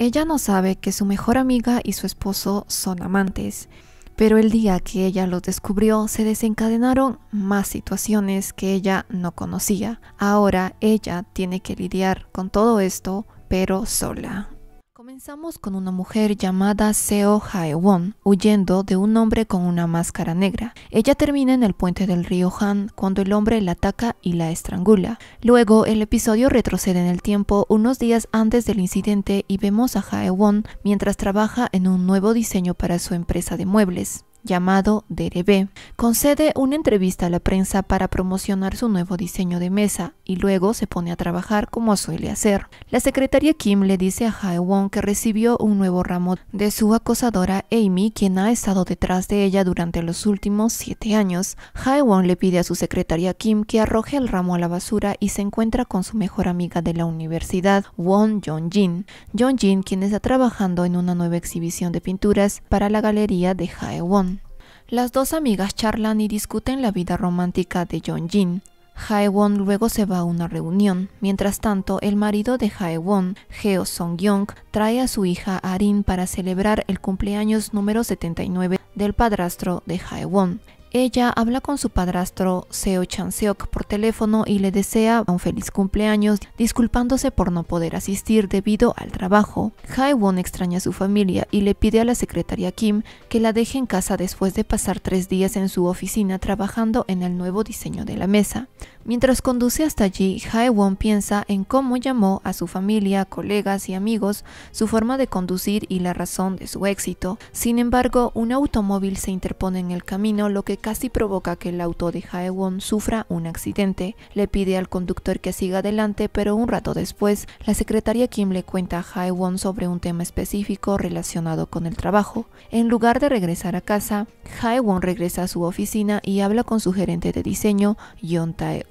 Ella no sabe que su mejor amiga y su esposo son amantes, pero el día que ella los descubrió se desencadenaron más situaciones que ella no conocía. Ahora ella tiene que lidiar con todo esto, pero sola. Comenzamos con una mujer llamada Seo Haewon huyendo de un hombre con una máscara negra. Ella termina en el puente del río Han cuando el hombre la ataca y la estrangula. Luego el episodio retrocede en el tiempo unos días antes del incidente y vemos a Haewon mientras trabaja en un nuevo diseño para su empresa de muebles llamado DRB. Concede una entrevista a la prensa para promocionar su nuevo diseño de mesa y luego se pone a trabajar como suele hacer. La secretaria Kim le dice a Hae Won que recibió un nuevo ramo de su acosadora Amy, quien ha estado detrás de ella durante los últimos siete años. Hae Won le pide a su secretaria Kim que arroje el ramo a la basura y se encuentra con su mejor amiga de la universidad, Won Jong-jin. jin quien está trabajando en una nueva exhibición de pinturas para la galería de Hae Won. Las dos amigas charlan y discuten la vida romántica de Jong-jin. Haewon luego se va a una reunión. Mientras tanto, el marido de Haewon, Geo song Yong, trae a su hija Arin para celebrar el cumpleaños número 79 del padrastro de Haewon. Ella habla con su padrastro Seo Chanseok por teléfono y le desea un feliz cumpleaños, disculpándose por no poder asistir debido al trabajo. Hai-won extraña a su familia y le pide a la secretaria Kim que la deje en casa después de pasar tres días en su oficina trabajando en el nuevo diseño de la mesa. Mientras conduce hasta allí, Haewon piensa en cómo llamó a su familia, colegas y amigos, su forma de conducir y la razón de su éxito. Sin embargo, un automóvil se interpone en el camino, lo que casi provoca que el auto de Haewon sufra un accidente. Le pide al conductor que siga adelante, pero un rato después, la secretaria Kim le cuenta a Haewon sobre un tema específico relacionado con el trabajo. En lugar de regresar a casa, Haewon regresa a su oficina y habla con su gerente de diseño, Yon tae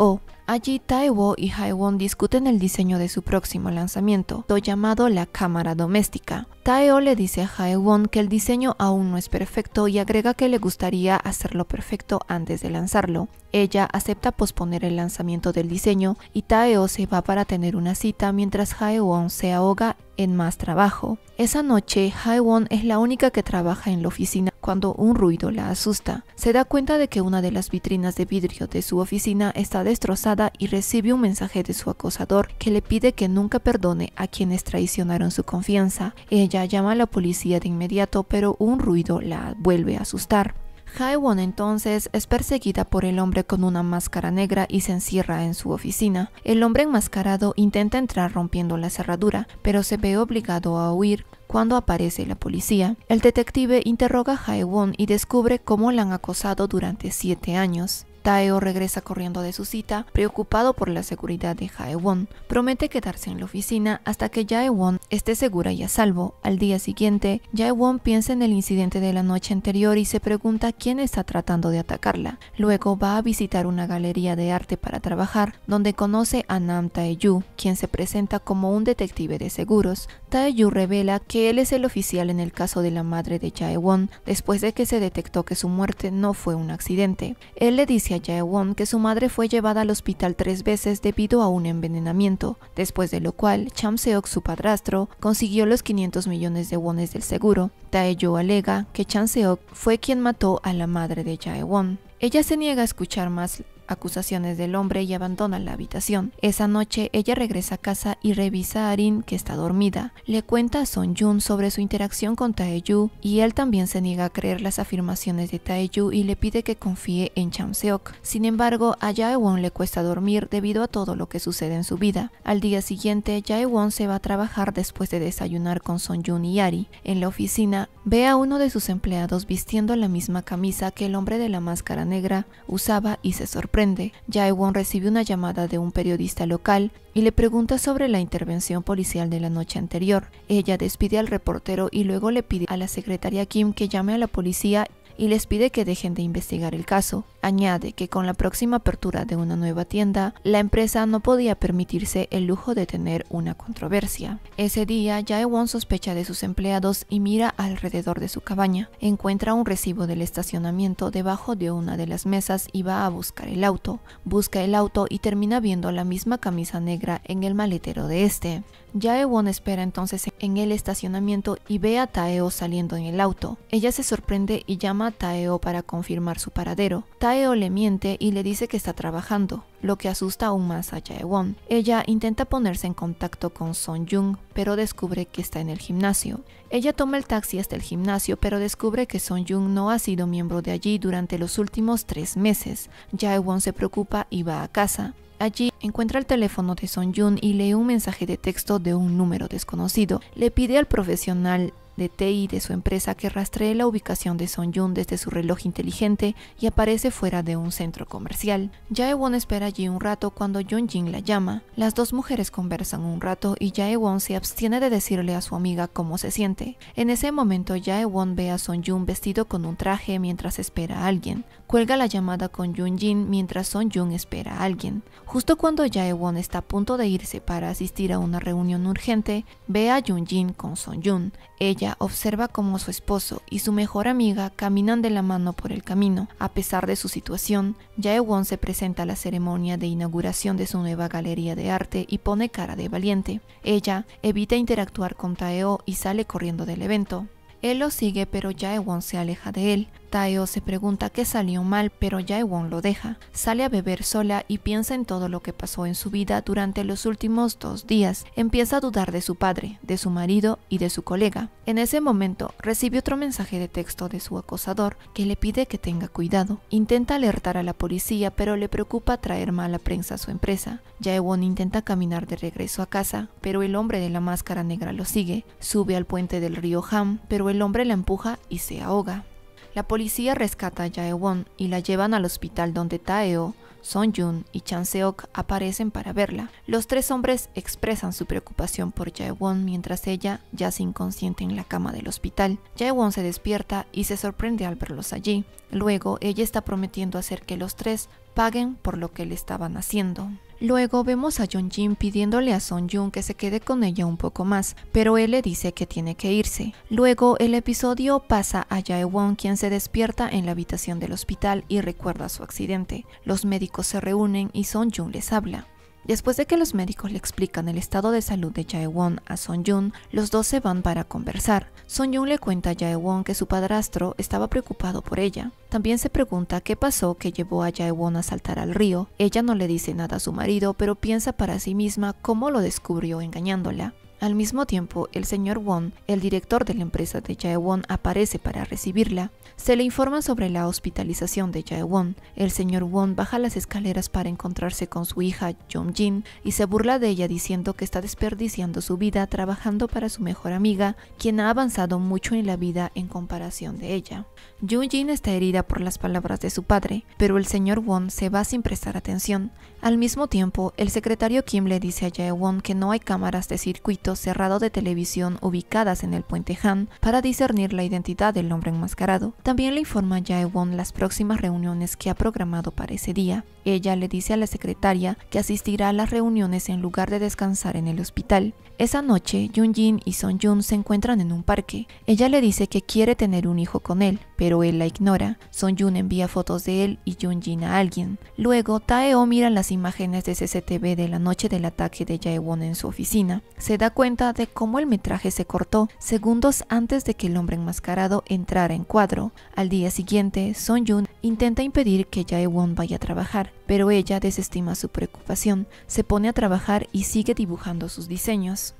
Allí Taiwo y Haewon discuten el diseño de su próximo lanzamiento, lo llamado la cámara doméstica. Taeo le dice a Haiwon que el diseño aún no es perfecto y agrega que le gustaría hacerlo perfecto antes de lanzarlo. Ella acepta posponer el lanzamiento del diseño y Taeo se va para tener una cita mientras Haewon se ahoga en más trabajo. Esa noche, Haewon es la única que trabaja en la oficina cuando un ruido la asusta. Se da cuenta de que una de las vitrinas de vidrio de su oficina está destrozada y recibe un mensaje de su acosador que le pide que nunca perdone a quienes traicionaron su confianza. Ella llama a la policía de inmediato, pero un ruido la vuelve a asustar hae-won entonces es perseguida por el hombre con una máscara negra y se encierra en su oficina. El hombre enmascarado intenta entrar rompiendo la cerradura, pero se ve obligado a huir cuando aparece la policía. El detective interroga a hae-won y descubre cómo la han acosado durante siete años. Taeo regresa corriendo de su cita, preocupado por la seguridad de Jaewon. Promete quedarse en la oficina hasta que Jaewon esté segura y a salvo. Al día siguiente, Jaewon piensa en el incidente de la noche anterior y se pregunta quién está tratando de atacarla. Luego va a visitar una galería de arte para trabajar, donde conoce a Nam Taeyu, quien se presenta como un detective de seguros. Taeyu revela que él es el oficial en el caso de la madre de Jae-Won después de que se detectó que su muerte no fue un accidente. Él le dice a Jae-Won que su madre fue llevada al hospital tres veces debido a un envenenamiento, después de lo cual Cham Seok, su padrastro, consiguió los 500 millones de wones del seguro. Taeyu alega que Cham Seok fue quien mató a la madre de Jae-Won, Ella se niega a escuchar más acusaciones del hombre y abandona la habitación. Esa noche ella regresa a casa y revisa a Arin que está dormida. Le cuenta a Son Jun sobre su interacción con Taeyu y él también se niega a creer las afirmaciones de Taeyu y le pide que confíe en Chamseok. Sin embargo, a Jaewon le cuesta dormir debido a todo lo que sucede en su vida. Al día siguiente, Jaewon se va a trabajar después de desayunar con Son Jun y Ari. En la oficina, ve a uno de sus empleados vistiendo la misma camisa que el hombre de la máscara negra usaba y se sorprende sorprende, Jaewon recibe una llamada de un periodista local y le pregunta sobre la intervención policial de la noche anterior. Ella despide al reportero y luego le pide a la secretaria Kim que llame a la policía y les pide que dejen de investigar el caso. Añade que con la próxima apertura de una nueva tienda, la empresa no podía permitirse el lujo de tener una controversia. Ese día, Jaewon sospecha de sus empleados y mira alrededor de su cabaña. Encuentra un recibo del estacionamiento debajo de una de las mesas y va a buscar el auto. Busca el auto y termina viendo la misma camisa negra en el maletero de este. Jaewon espera entonces en el estacionamiento y ve a Taeo saliendo en el auto. Ella se sorprende y llama a Taeo para confirmar su paradero. Taeo le miente y le dice que está trabajando, lo que asusta aún más a Jae-won. Ella intenta ponerse en contacto con Son Jung, pero descubre que está en el gimnasio. Ella toma el taxi hasta el gimnasio, pero descubre que Son Jung no ha sido miembro de allí durante los últimos tres meses. Jae-won se preocupa y va a casa. Allí encuentra el teléfono de Son Jun y lee un mensaje de texto de un número desconocido. Le pide al profesional de TI de su empresa que rastree la ubicación de Son Yun desde su reloj inteligente y aparece fuera de un centro comercial. Won espera allí un rato cuando Jung Jin la llama. Las dos mujeres conversan un rato y Won se abstiene de decirle a su amiga cómo se siente. En ese momento Won ve a Son Yun vestido con un traje mientras espera a alguien cuelga la llamada con Jun Jin mientras Son Jun espera a alguien. Justo cuando Won está a punto de irse para asistir a una reunión urgente, ve a Jun Jin con Son Jun. Ella observa cómo su esposo y su mejor amiga caminan de la mano por el camino. A pesar de su situación, Won se presenta a la ceremonia de inauguración de su nueva galería de arte y pone cara de valiente. Ella evita interactuar con Taeo y sale corriendo del evento. Él lo sigue pero Won se aleja de él. Taeo se pregunta qué salió mal, pero Jaewon lo deja. Sale a beber sola y piensa en todo lo que pasó en su vida durante los últimos dos días. Empieza a dudar de su padre, de su marido y de su colega. En ese momento, recibe otro mensaje de texto de su acosador que le pide que tenga cuidado. Intenta alertar a la policía, pero le preocupa traer mala prensa a su empresa. Jaewon intenta caminar de regreso a casa, pero el hombre de la máscara negra lo sigue. Sube al puente del río Ham, pero el hombre la empuja y se ahoga. La policía rescata a Jaewon y la llevan al hospital donde Taeo, Jun y Chanseok aparecen para verla. Los tres hombres expresan su preocupación por Jaewon mientras ella yace inconsciente en la cama del hospital. Jaewon se despierta y se sorprende al verlos allí. Luego, ella está prometiendo hacer que los tres paguen por lo que le estaban haciendo. Luego vemos a Jin pidiéndole a Son Jun que se quede con ella un poco más, pero él le dice que tiene que irse. Luego el episodio pasa a Jae Won quien se despierta en la habitación del hospital y recuerda su accidente. Los médicos se reúnen y Son Jun les habla. Después de que los médicos le explican el estado de salud de Jaewon a Son Jun, los dos se van para conversar. Son Jun le cuenta a Won que su padrastro estaba preocupado por ella. También se pregunta qué pasó que llevó a Won a saltar al río. Ella no le dice nada a su marido, pero piensa para sí misma cómo lo descubrió engañándola. Al mismo tiempo, el señor Won, el director de la empresa de won aparece para recibirla. Se le informa sobre la hospitalización de won El señor Won baja las escaleras para encontrarse con su hija Jin y se burla de ella diciendo que está desperdiciando su vida trabajando para su mejor amiga, quien ha avanzado mucho en la vida en comparación de ella. Jin está herida por las palabras de su padre, pero el señor Won se va sin prestar atención. Al mismo tiempo, el secretario Kim le dice a Won que no hay cámaras de circuito cerrado de televisión ubicadas en el puente Han para discernir la identidad del hombre enmascarado. También le informa a Won las próximas reuniones que ha programado para ese día. Ella le dice a la secretaria que asistirá a las reuniones en lugar de descansar en el hospital. Esa noche, Jun-jin y Son-jun se encuentran en un parque. Ella le dice que quiere tener un hijo con él, pero él la ignora. Son-jun envía fotos de él y Jun-jin a alguien. Luego, Taeo mira las imágenes de CCTV de la noche del ataque de Jaewon en su oficina, se da cuenta de cómo el metraje se cortó segundos antes de que el hombre enmascarado entrara en cuadro. Al día siguiente, Son Yoon intenta impedir que Jaewon vaya a trabajar, pero ella desestima su preocupación, se pone a trabajar y sigue dibujando sus diseños.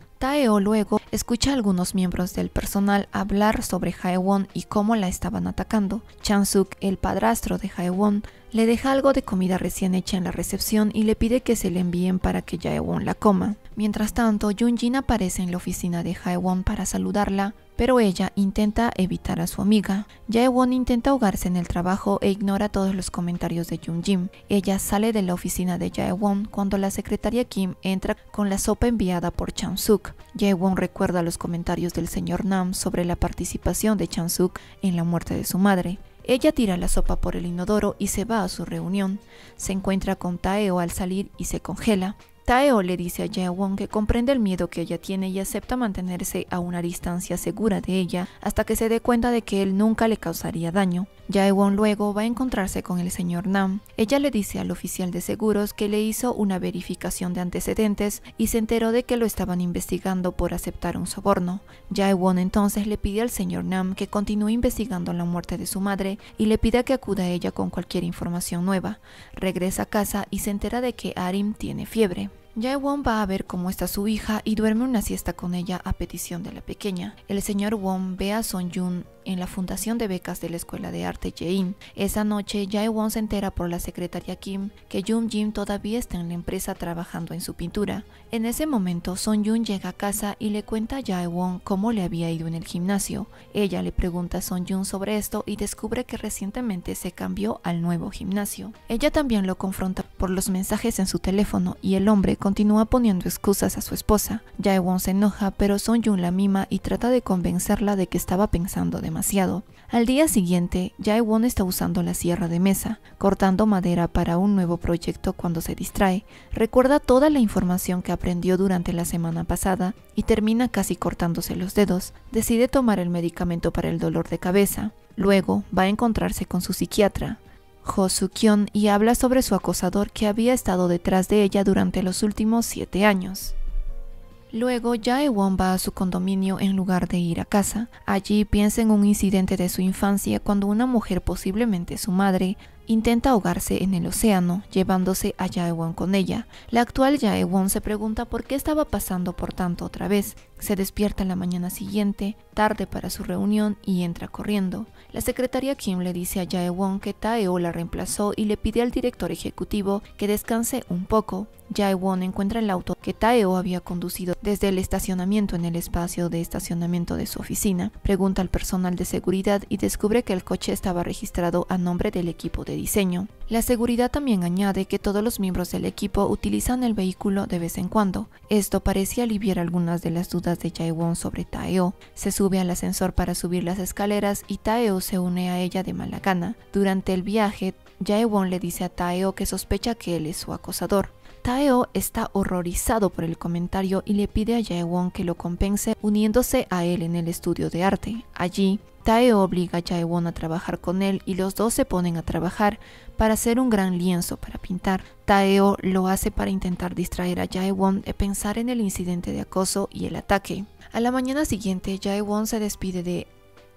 o luego escucha a algunos miembros del personal hablar sobre Jaewon y cómo la estaban atacando. Chansuk, el padrastro de Jaewon, le deja algo de comida recién hecha en la recepción y le pide que se le envíen para que Jaewon la coma. Mientras tanto, Jin aparece en la oficina de Jaewon para saludarla, pero ella intenta evitar a su amiga. Jaewon intenta ahogarse en el trabajo e ignora todos los comentarios de Jung-jin. Ella sale de la oficina de Jaewon cuando la secretaria Kim entra con la sopa enviada por Chang-suk. Jaewon recuerda los comentarios del señor Nam sobre la participación de Chang-suk en la muerte de su madre. Ella tira la sopa por el inodoro y se va a su reunión. Se encuentra con Taeo al salir y se congela. Taeo le dice a Jaewon que comprende el miedo que ella tiene y acepta mantenerse a una distancia segura de ella hasta que se dé cuenta de que él nunca le causaría daño. Jaewon luego va a encontrarse con el señor Nam. Ella le dice al oficial de seguros que le hizo una verificación de antecedentes y se enteró de que lo estaban investigando por aceptar un soborno. Jae-won entonces le pide al señor Nam que continúe investigando la muerte de su madre y le pida que acuda a ella con cualquier información nueva. Regresa a casa y se entera de que Arim tiene fiebre. Jae-won va a ver cómo está su hija y duerme una siesta con ella a petición de la pequeña. El señor Won ve a Son Yun en la Fundación de Becas de la Escuela de Arte ye Esa noche, Jae-won se entera por la secretaria Kim que Jung Jim todavía está en la empresa trabajando en su pintura. En ese momento, Son Jun llega a casa y le cuenta a Jae-won cómo le había ido en el gimnasio. Ella le pregunta a Son Jun sobre esto y descubre que recientemente se cambió al nuevo gimnasio. Ella también lo confronta por los mensajes en su teléfono y el hombre continúa poniendo excusas a su esposa. Jae-won se enoja, pero Son Jun la mima y trata de convencerla de que estaba pensando demasiado. Al día siguiente, Jaewon está usando la sierra de mesa, cortando madera para un nuevo proyecto cuando se distrae. Recuerda toda la información que aprendió durante la semana pasada y termina casi cortándose los dedos. Decide tomar el medicamento para el dolor de cabeza. Luego va a encontrarse con su psiquiatra, Ho soo y habla sobre su acosador que había estado detrás de ella durante los últimos siete años. Luego, Jaewon va a su condominio en lugar de ir a casa. Allí piensa en un incidente de su infancia cuando una mujer, posiblemente su madre, intenta ahogarse en el océano, llevándose a Jaewon con ella. La actual Jaewon se pregunta por qué estaba pasando por tanto otra vez, se despierta la mañana siguiente, tarde para su reunión y entra corriendo. La secretaria Kim le dice a Jae Won que Taeo la reemplazó y le pide al director ejecutivo que descanse un poco. Jae Won encuentra el auto que Taeo había conducido desde el estacionamiento en el espacio de estacionamiento de su oficina. Pregunta al personal de seguridad y descubre que el coche estaba registrado a nombre del equipo de diseño. La seguridad también añade que todos los miembros del equipo utilizan el vehículo de vez en cuando. Esto parece aliviar algunas de las dudas de Jaewon sobre Taeo. Se sube al ascensor para subir las escaleras y Taeo se une a ella de mala gana. Durante el viaje, Jaewon le dice a Taeo que sospecha que él es su acosador. Taeo está horrorizado por el comentario y le pide a Jaewon que lo compense uniéndose a él en el estudio de arte. Allí, Tae obliga a Jae-won a trabajar con él y los dos se ponen a trabajar para hacer un gran lienzo para pintar. Taeo lo hace para intentar distraer a Jae-won de pensar en el incidente de acoso y el ataque. A la mañana siguiente, Jae-won se despide de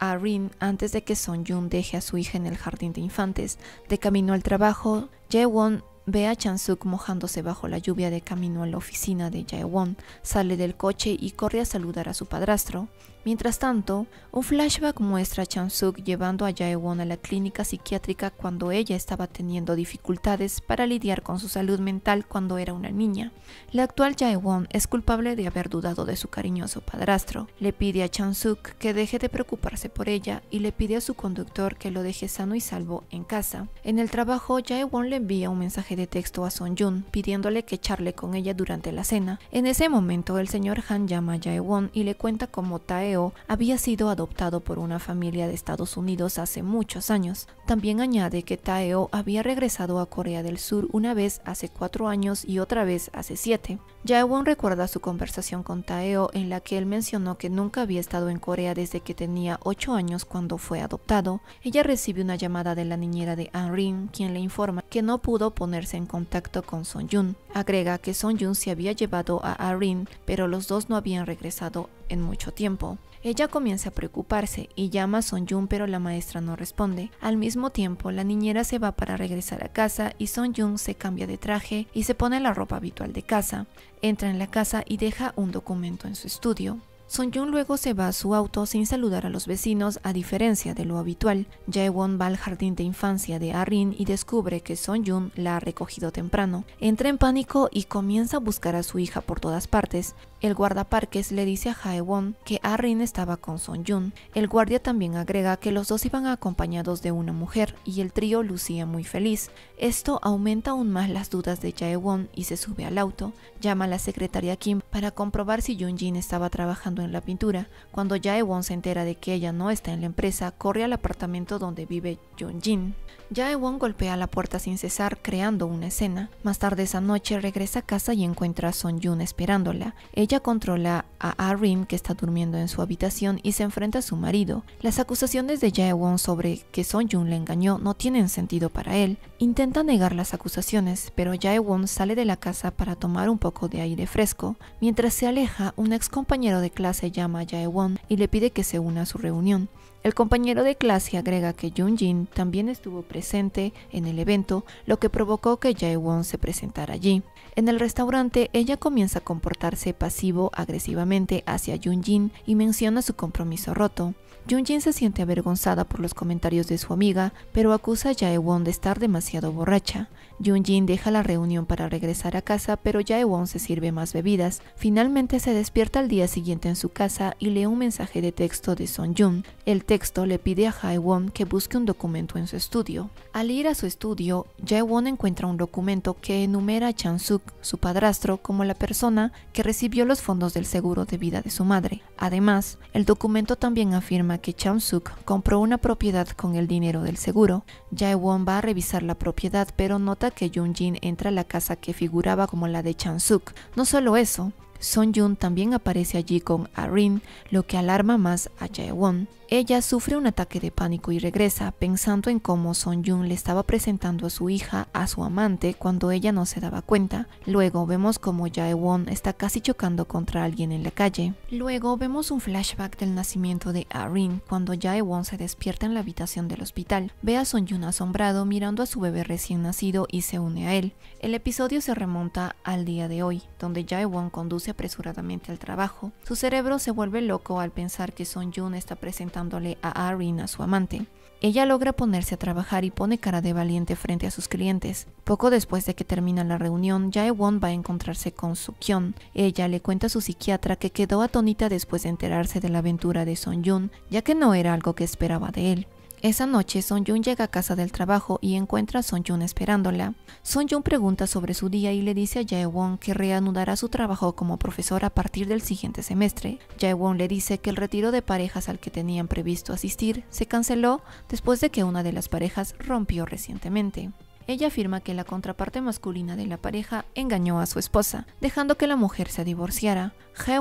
Arin Rin antes de que Son Jun deje a su hija en el jardín de infantes. De camino al trabajo, Jae-won ve a Chansuk mojándose bajo la lluvia de camino a la oficina de Jae-won. Sale del coche y corre a saludar a su padrastro. Mientras tanto, un flashback muestra a Chang-Suk llevando a Jae-Won a la clínica psiquiátrica cuando ella estaba teniendo dificultades para lidiar con su salud mental cuando era una niña. La actual Jae-Won es culpable de haber dudado de su cariñoso padrastro. Le pide a Chang-Suk que deje de preocuparse por ella y le pide a su conductor que lo deje sano y salvo en casa. En el trabajo, Jae-Won le envía un mensaje de texto a Son Jun pidiéndole que charle con ella durante la cena. En ese momento, el señor Han llama a Jae-Won y le cuenta cómo Tae Taeo había sido adoptado por una familia de Estados Unidos hace muchos años. También añade que Taeo había regresado a Corea del Sur una vez hace cuatro años y otra vez hace siete. Jaewon recuerda su conversación con Taeo en la que él mencionó que nunca había estado en Corea desde que tenía 8 años cuando fue adoptado. Ella recibe una llamada de la niñera de Rin quien le informa que no pudo ponerse en contacto con Son Yun. Agrega que Son Yun se había llevado a Rin pero los dos no habían regresado en mucho tiempo. Ella comienza a preocuparse y llama a Son Jun pero la maestra no responde. Al mismo tiempo, la niñera se va para regresar a casa y Son Jun se cambia de traje y se pone la ropa habitual de casa entra en la casa y deja un documento en su estudio. Son Jun luego se va a su auto sin saludar a los vecinos, a diferencia de lo habitual. Jae-won va al jardín de infancia de Arin y descubre que Son Jun la ha recogido temprano. Entra en pánico y comienza a buscar a su hija por todas partes. El guardaparques le dice a Won que Arrin estaba con Son Yun. El guardia también agrega que los dos iban acompañados de una mujer y el trío lucía muy feliz. Esto aumenta aún más las dudas de Won y se sube al auto, llama a la secretaria Kim para comprobar si Jun-jin estaba trabajando en la pintura. Cuando Won se entera de que ella no está en la empresa, corre al apartamento donde vive Jun-jin. Won golpea la puerta sin cesar, creando una escena. Más tarde esa noche regresa a casa y encuentra a Son Yun esperándola. Ella controla a Ah-rim, que está durmiendo en su habitación, y se enfrenta a su marido. Las acusaciones de Won sobre que Son Yun le engañó no tienen sentido para él. Intenta negar las acusaciones, pero Won sale de la casa para tomar un poco de aire fresco. Mientras se aleja, un ex compañero de clase llama a Won y le pide que se una a su reunión. El compañero de clase agrega que yoon Jin también estuvo presente en el evento, lo que provocó que Jae Won se presentara allí. En el restaurante, ella comienza a comportarse pasivo-agresivamente hacia yoon Jin y menciona su compromiso roto. yoon Jin se siente avergonzada por los comentarios de su amiga, pero acusa a Jae Won de estar demasiado borracha. Jin deja la reunión para regresar a casa, pero Jae Won se sirve más bebidas. Finalmente se despierta al día siguiente en su casa y lee un mensaje de texto de Son Jun. El texto le pide a Jae Won que busque un documento en su estudio. Al ir a su estudio, Jae Won encuentra un documento que enumera a Chan suk su padrastro, como la persona que recibió los fondos del seguro de vida de su madre. Además, el documento también afirma que Chan suk compró una propiedad con el dinero del seguro. Jae Won va a revisar la propiedad, pero nota que Jung-jin entra a la casa que figuraba como la de Chan suk No solo eso, Son Jun también aparece allí con Arin, lo que alarma más a Jae Won. Ella sufre un ataque de pánico y regresa, pensando en cómo Son Jun le estaba presentando a su hija a su amante cuando ella no se daba cuenta. Luego vemos cómo Jae-won está casi chocando contra alguien en la calle. Luego vemos un flashback del nacimiento de Arin ah cuando Jae-won se despierta en la habitación del hospital. Ve a Son Jun asombrado mirando a su bebé recién nacido y se une a él. El episodio se remonta al día de hoy, donde Jae-won conduce apresuradamente al trabajo. Su cerebro se vuelve loco al pensar que Son Jun está presentando a Arin, a su amante. Ella logra ponerse a trabajar y pone cara de valiente frente a sus clientes. Poco después de que termina la reunión, Jae-Won va a encontrarse con su Sukyon. Ella le cuenta a su psiquiatra que quedó atónita después de enterarse de la aventura de Son Yoon, ya que no era algo que esperaba de él. Esa noche, Son Jun llega a casa del trabajo y encuentra a Son Jun esperándola. Son Jun pregunta sobre su día y le dice a Jae Won que reanudará su trabajo como profesor a partir del siguiente semestre. Jae Won le dice que el retiro de parejas al que tenían previsto asistir se canceló después de que una de las parejas rompió recientemente. Ella afirma que la contraparte masculina de la pareja engañó a su esposa, dejando que la mujer se divorciara.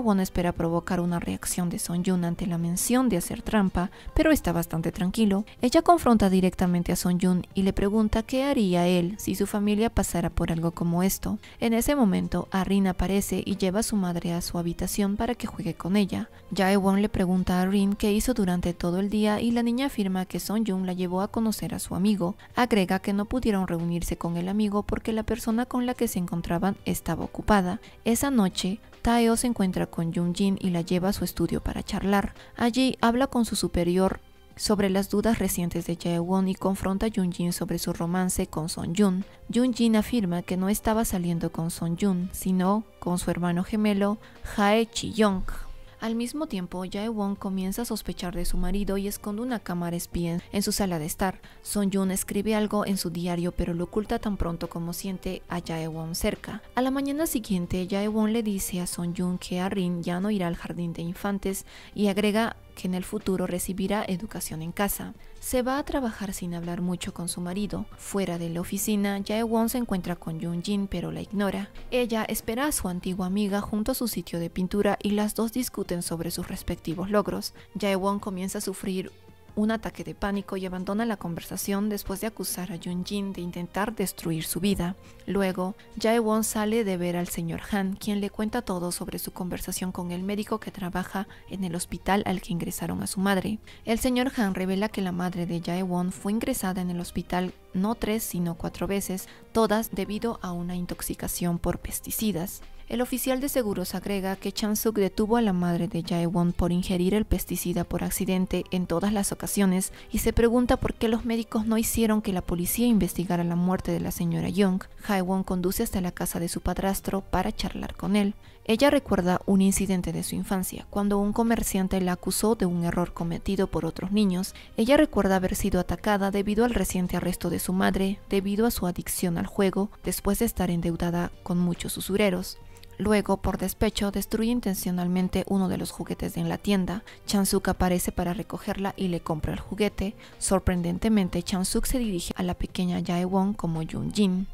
Won espera provocar una reacción de Son Yun ante la mención de hacer trampa, pero está bastante tranquilo. Ella confronta directamente a Son Yun y le pregunta qué haría él si su familia pasara por algo como esto. En ese momento, Arin aparece y lleva a su madre a su habitación para que juegue con ella. Jae Won le pregunta a Arin qué hizo durante todo el día y la niña afirma que Son Yun la llevó a conocer a su amigo. Agrega que no pudieron reunirse con el amigo porque la persona con la que se encontraban estaba ocupada. Esa noche, Taeo se encuentra con Jin y la lleva a su estudio para charlar. Allí habla con su superior sobre las dudas recientes de Won y confronta a Jun-jin sobre su romance con Son Jun. Jin afirma que no estaba saliendo con Son Jun, sino con su hermano gemelo Hae chi Yong. Al mismo tiempo, Jae Won comienza a sospechar de su marido y esconde una cámara espía en su sala de estar. Son Yun escribe algo en su diario pero lo oculta tan pronto como siente a Jae Won cerca. A la mañana siguiente, Jae Won le dice a Son Yun que Arin ya no irá al jardín de infantes y agrega que en el futuro recibirá educación en casa. Se va a trabajar sin hablar mucho con su marido. Fuera de la oficina, Jae-won se encuentra con yoon pero la ignora. Ella espera a su antigua amiga junto a su sitio de pintura y las dos discuten sobre sus respectivos logros. Jae-won comienza a sufrir un ataque de pánico y abandona la conversación después de acusar a Jun-jin de intentar destruir su vida. Luego, Jae-won sale de ver al señor Han, quien le cuenta todo sobre su conversación con el médico que trabaja en el hospital al que ingresaron a su madre. El señor Han revela que la madre de Jae-won fue ingresada en el hospital no tres sino cuatro veces, todas debido a una intoxicación por pesticidas. El oficial de seguros agrega que chan Chang-Suk detuvo a la madre de Jae-Won por ingerir el pesticida por accidente en todas las ocasiones y se pregunta por qué los médicos no hicieron que la policía investigara la muerte de la señora Young. won conduce hasta la casa de su padrastro para charlar con él. Ella recuerda un incidente de su infancia, cuando un comerciante la acusó de un error cometido por otros niños. Ella recuerda haber sido atacada debido al reciente arresto de su madre, debido a su adicción al juego, después de estar endeudada con muchos usureros. Luego, por despecho, destruye intencionalmente uno de los juguetes en la tienda. Chan-suk aparece para recogerla y le compra el juguete. Sorprendentemente, Chan-suk se dirige a la pequeña Jae-won como Jun-jin.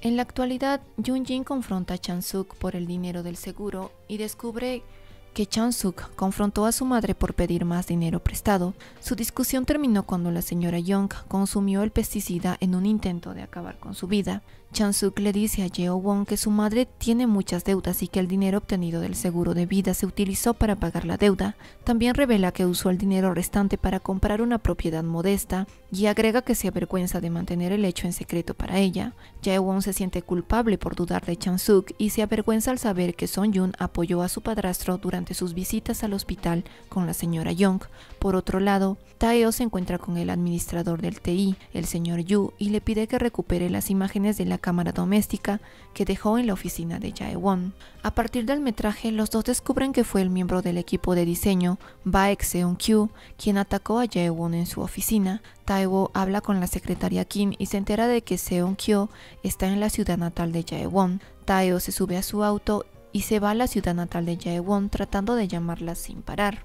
En la actualidad, Jun-jin confronta a Chan-suk por el dinero del seguro y descubre que Chan-suk confrontó a su madre por pedir más dinero prestado. Su discusión terminó cuando la señora Young consumió el pesticida en un intento de acabar con su vida. Chansuk le dice a Yeo Won que su madre tiene muchas deudas y que el dinero obtenido del seguro de vida se utilizó para pagar la deuda. También revela que usó el dinero restante para comprar una propiedad modesta y agrega que se avergüenza de mantener el hecho en secreto para ella. Yeo Won se siente culpable por dudar de Chansuk y se avergüenza al saber que Son Yun apoyó a su padrastro durante sus visitas al hospital con la señora Young. Por otro lado, Taeo se encuentra con el administrador del TI, el señor Yu, y le pide que recupere las imágenes de la cámara doméstica que dejó en la oficina de Jae-won. A partir del metraje, los dos descubren que fue el miembro del equipo de diseño, Baek Seon-kyu, quien atacó a Jae-won en su oficina. taewo habla con la secretaria Kim y se entera de que Seon-kyu está en la ciudad natal de Jae-won. Taeo se sube a su auto y se va a la ciudad natal de Jae-won tratando de llamarla sin parar.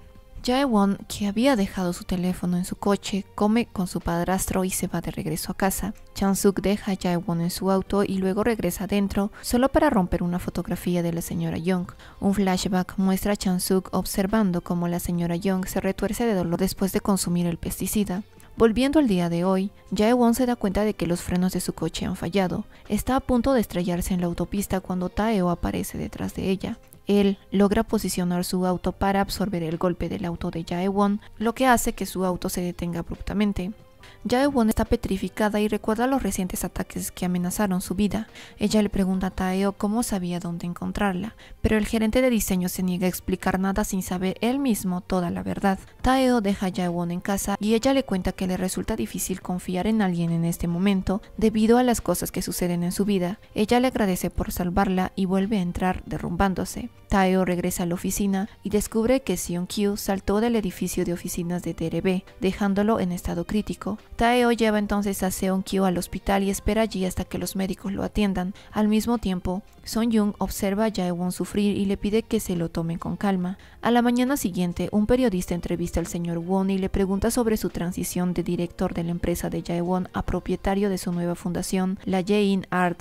Won, que había dejado su teléfono en su coche, come con su padrastro y se va de regreso a casa. Chansuk deja a Won en su auto y luego regresa adentro solo para romper una fotografía de la señora Young. Un flashback muestra a Chansuk observando cómo la señora Young se retuerce de dolor después de consumir el pesticida. Volviendo al día de hoy, Won se da cuenta de que los frenos de su coche han fallado. Está a punto de estrellarse en la autopista cuando Taeo aparece detrás de ella él logra posicionar su auto para absorber el golpe del auto de Won, lo que hace que su auto se detenga abruptamente. Jaewon está petrificada y recuerda los recientes ataques que amenazaron su vida. Ella le pregunta a Taeo cómo sabía dónde encontrarla, pero el gerente de diseño se niega a explicar nada sin saber él mismo toda la verdad. Taeo deja a Jaewon en casa y ella le cuenta que le resulta difícil confiar en alguien en este momento debido a las cosas que suceden en su vida. Ella le agradece por salvarla y vuelve a entrar derrumbándose. Taeo regresa a la oficina y descubre que Seon Q saltó del edificio de oficinas de DRB, dejándolo en estado crítico. Taeo lleva entonces a Seon-kyo al hospital y espera allí hasta que los médicos lo atiendan. Al mismo tiempo, Son-jung observa a Jae-won sufrir y le pide que se lo tomen con calma. A la mañana siguiente, un periodista entrevista al señor Won y le pregunta sobre su transición de director de la empresa de Jae-won a propietario de su nueva fundación, la jae Art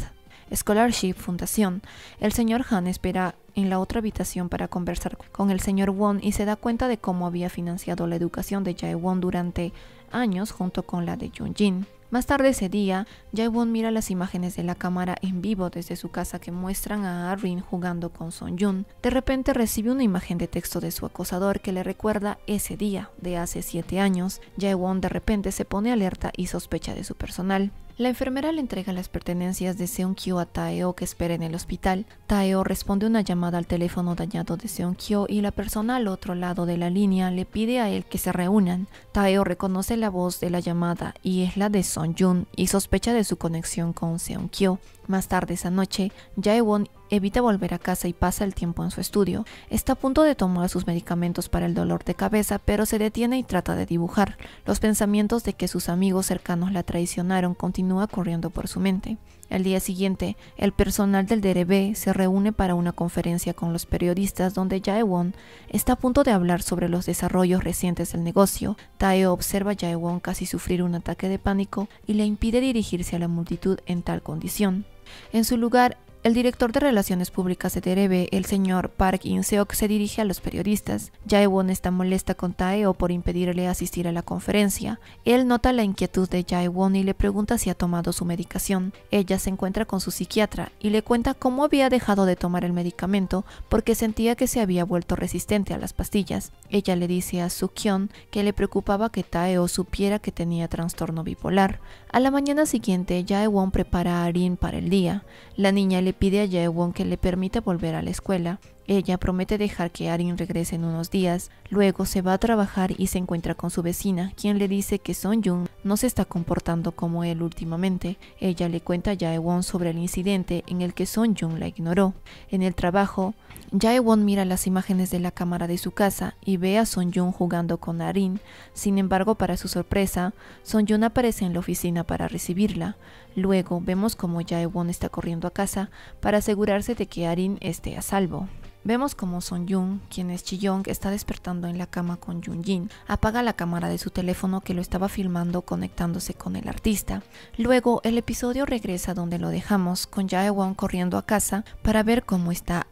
Scholarship Fundación. El señor Han espera en la otra habitación para conversar con el señor Won y se da cuenta de cómo había financiado la educación de Jae Won durante años junto con la de Jin. Más tarde ese día, Jaewon mira las imágenes de la cámara en vivo desde su casa que muestran a Arin jugando con Son De repente recibe una imagen de texto de su acosador que le recuerda ese día de hace 7 años. Jaewon de repente se pone alerta y sospecha de su personal. La enfermera le entrega las pertenencias de Seong-Kyo a Taeo que espera en el hospital. Taeo responde una llamada al teléfono dañado de Seong-Kyo y la persona al otro lado de la línea le pide a él que se reúnan. Taeo reconoce la voz de la llamada y es la de Son Jun y sospecha de su conexión con Seonkyo. Más tarde esa noche, Jaewon evita volver a casa y pasa el tiempo en su estudio. Está a punto de tomar sus medicamentos para el dolor de cabeza, pero se detiene y trata de dibujar. Los pensamientos de que sus amigos cercanos la traicionaron continúa corriendo por su mente. El día siguiente, el personal del DRB se reúne para una conferencia con los periodistas donde Jaewon está a punto de hablar sobre los desarrollos recientes del negocio. Tae observa a Jaewon casi sufrir un ataque de pánico y le impide dirigirse a la multitud en tal condición. En su lugar, el director de Relaciones Públicas de Derebe, el señor Park In-seok, se dirige a los periodistas. Jae-won está molesta con tae Taeo por impedirle asistir a la conferencia. Él nota la inquietud de Jae-won y le pregunta si ha tomado su medicación. Ella se encuentra con su psiquiatra y le cuenta cómo había dejado de tomar el medicamento porque sentía que se había vuelto resistente a las pastillas. Ella le dice a Sukyon que le preocupaba que tae Taeo supiera que tenía trastorno bipolar. A la mañana siguiente, Jaewon prepara a Arin para el día. La niña le pide a Jaewon que le permita volver a la escuela, ella promete dejar que Arin regrese en unos días, luego se va a trabajar y se encuentra con su vecina, quien le dice que Son Jung no se está comportando como él últimamente. Ella le cuenta a Won sobre el incidente en el que Son Jung la ignoró. En el trabajo, Won mira las imágenes de la cámara de su casa y ve a Son Jung jugando con Arin. Sin embargo, para su sorpresa, Son Jung aparece en la oficina para recibirla. Luego vemos como Won está corriendo a casa para asegurarse de que Arin esté a salvo. Vemos como Son Jung, quien es Chiyong, está despertando en la cama con yoon Jin. Apaga la cámara de su teléfono que lo estaba filmando conectándose con el artista. Luego, el episodio regresa donde lo dejamos, con Jaewon corriendo a casa para ver cómo está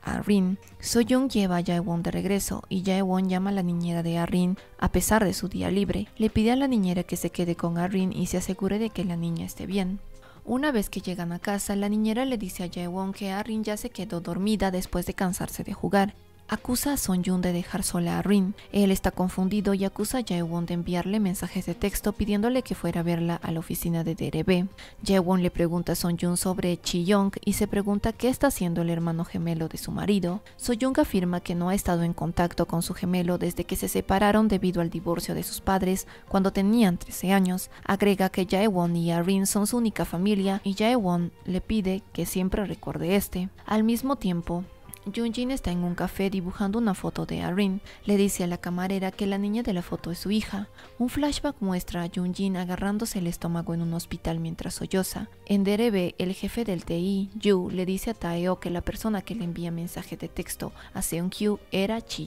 So Jung lleva a Won de regreso y Won llama a la niñera de Arin a pesar de su día libre. Le pide a la niñera que se quede con Arin y se asegure de que la niña esté bien. Una vez que llegan a casa, la niñera le dice a Jaewon que Arin ya se quedó dormida después de cansarse de jugar Acusa a Son Yun de dejar sola a Rin. Él está confundido y acusa a Jae Won de enviarle mensajes de texto pidiéndole que fuera a verla a la oficina de DRB. Won le pregunta a Son Yun sobre Chi Young y se pregunta qué está haciendo el hermano gemelo de su marido. So yung afirma que no ha estado en contacto con su gemelo desde que se separaron debido al divorcio de sus padres cuando tenían 13 años. Agrega que Jae Won y Rin son su única familia y Jae Won le pide que siempre recuerde este. Al mismo tiempo, Junjin está en un café dibujando una foto de Arin. Le dice a la camarera que la niña de la foto es su hija. Un flashback muestra a Junjin agarrándose el estómago en un hospital mientras solloza. En Derebe, el jefe del TI, Yu, le dice a Taeo que la persona que le envía mensaje de texto a Seon-kyu era chi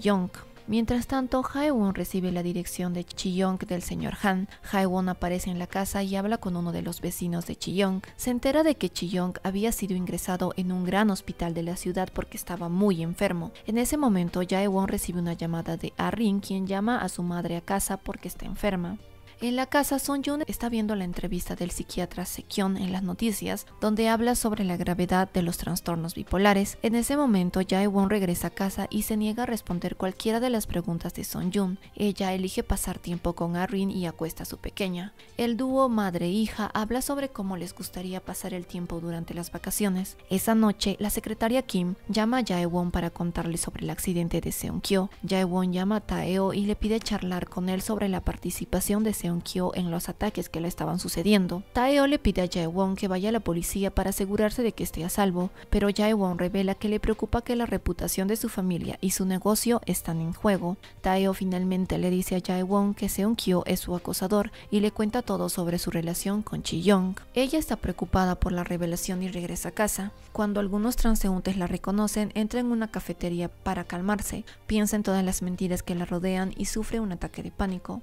Mientras tanto, Haewon recibe la dirección de Chiyong del señor Han. Hae-Won aparece en la casa y habla con uno de los vecinos de Chiyong. Se entera de que Chiyong había sido ingresado en un gran hospital de la ciudad porque estaba muy enfermo. En ese momento, Jae-Won recibe una llamada de Arin quien llama a su madre a casa porque está enferma. En la casa, Son Jun está viendo la entrevista del psiquiatra Sekion en las noticias, donde habla sobre la gravedad de los trastornos bipolares. En ese momento, Jae-won regresa a casa y se niega a responder cualquiera de las preguntas de Son Jun. Ella elige pasar tiempo con Rin y acuesta a su pequeña. El dúo madre-hija e habla sobre cómo les gustaría pasar el tiempo durante las vacaciones. Esa noche, la secretaria Kim llama a Jae-won para contarle sobre el accidente de Seon Kyo. Jae-won llama a Taeo y le pide charlar con él sobre la participación de Seon Kyo en los ataques que le estaban sucediendo. Taeo le pide a Won que vaya a la policía para asegurarse de que esté a salvo, pero Won revela que le preocupa que la reputación de su familia y su negocio están en juego. Taeo finalmente le dice a Won que Kyo es su acosador y le cuenta todo sobre su relación con Chi Ella está preocupada por la revelación y regresa a casa. Cuando algunos transeúntes la reconocen, entra en una cafetería para calmarse, piensa en todas las mentiras que la rodean y sufre un ataque de pánico.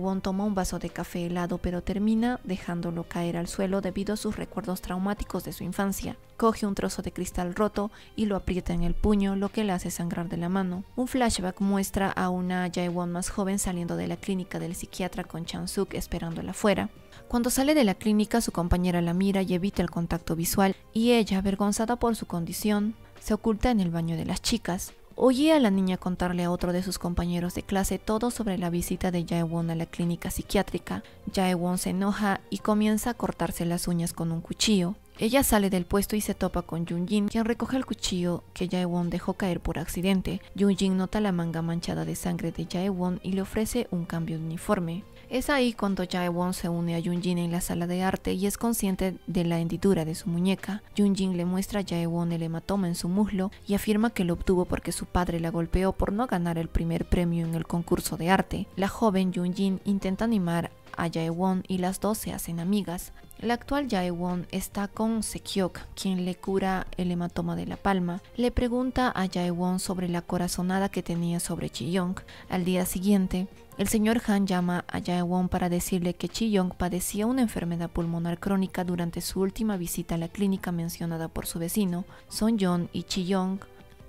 Won toma un vaso de café helado, pero termina dejándolo caer al suelo debido a sus recuerdos traumáticos de su infancia. Coge un trozo de cristal roto y lo aprieta en el puño, lo que le hace sangrar de la mano. Un flashback muestra a una Jaewon más joven saliendo de la clínica del psiquiatra con Chansuk esperándola afuera. Cuando sale de la clínica, su compañera la mira y evita el contacto visual, y ella, avergonzada por su condición, se oculta en el baño de las chicas. Oye a la niña contarle a otro de sus compañeros de clase todo sobre la visita de Jaewon a la clínica psiquiátrica. Jaewon se enoja y comienza a cortarse las uñas con un cuchillo. Ella sale del puesto y se topa con Yunjin, quien recoge el cuchillo que Jaewon dejó caer por accidente. Yunjin nota la manga manchada de sangre de Jaewon y le ofrece un cambio de uniforme. Es ahí cuando Jae-won se une a yoon jin en la sala de arte y es consciente de la hendidura de su muñeca. yoon jin le muestra a jae el hematoma en su muslo y afirma que lo obtuvo porque su padre la golpeó por no ganar el primer premio en el concurso de arte. La joven yoon jin intenta animar a Jae-won y las dos se hacen amigas. La actual Jae-won está con Sekyok, quien le cura el hematoma de la palma. Le pregunta a Jae-won sobre la corazonada que tenía sobre chi Al día siguiente, el señor Han llama a Jaewon para decirle que chi padecía una enfermedad pulmonar crónica durante su última visita a la clínica mencionada por su vecino. Son Young y chi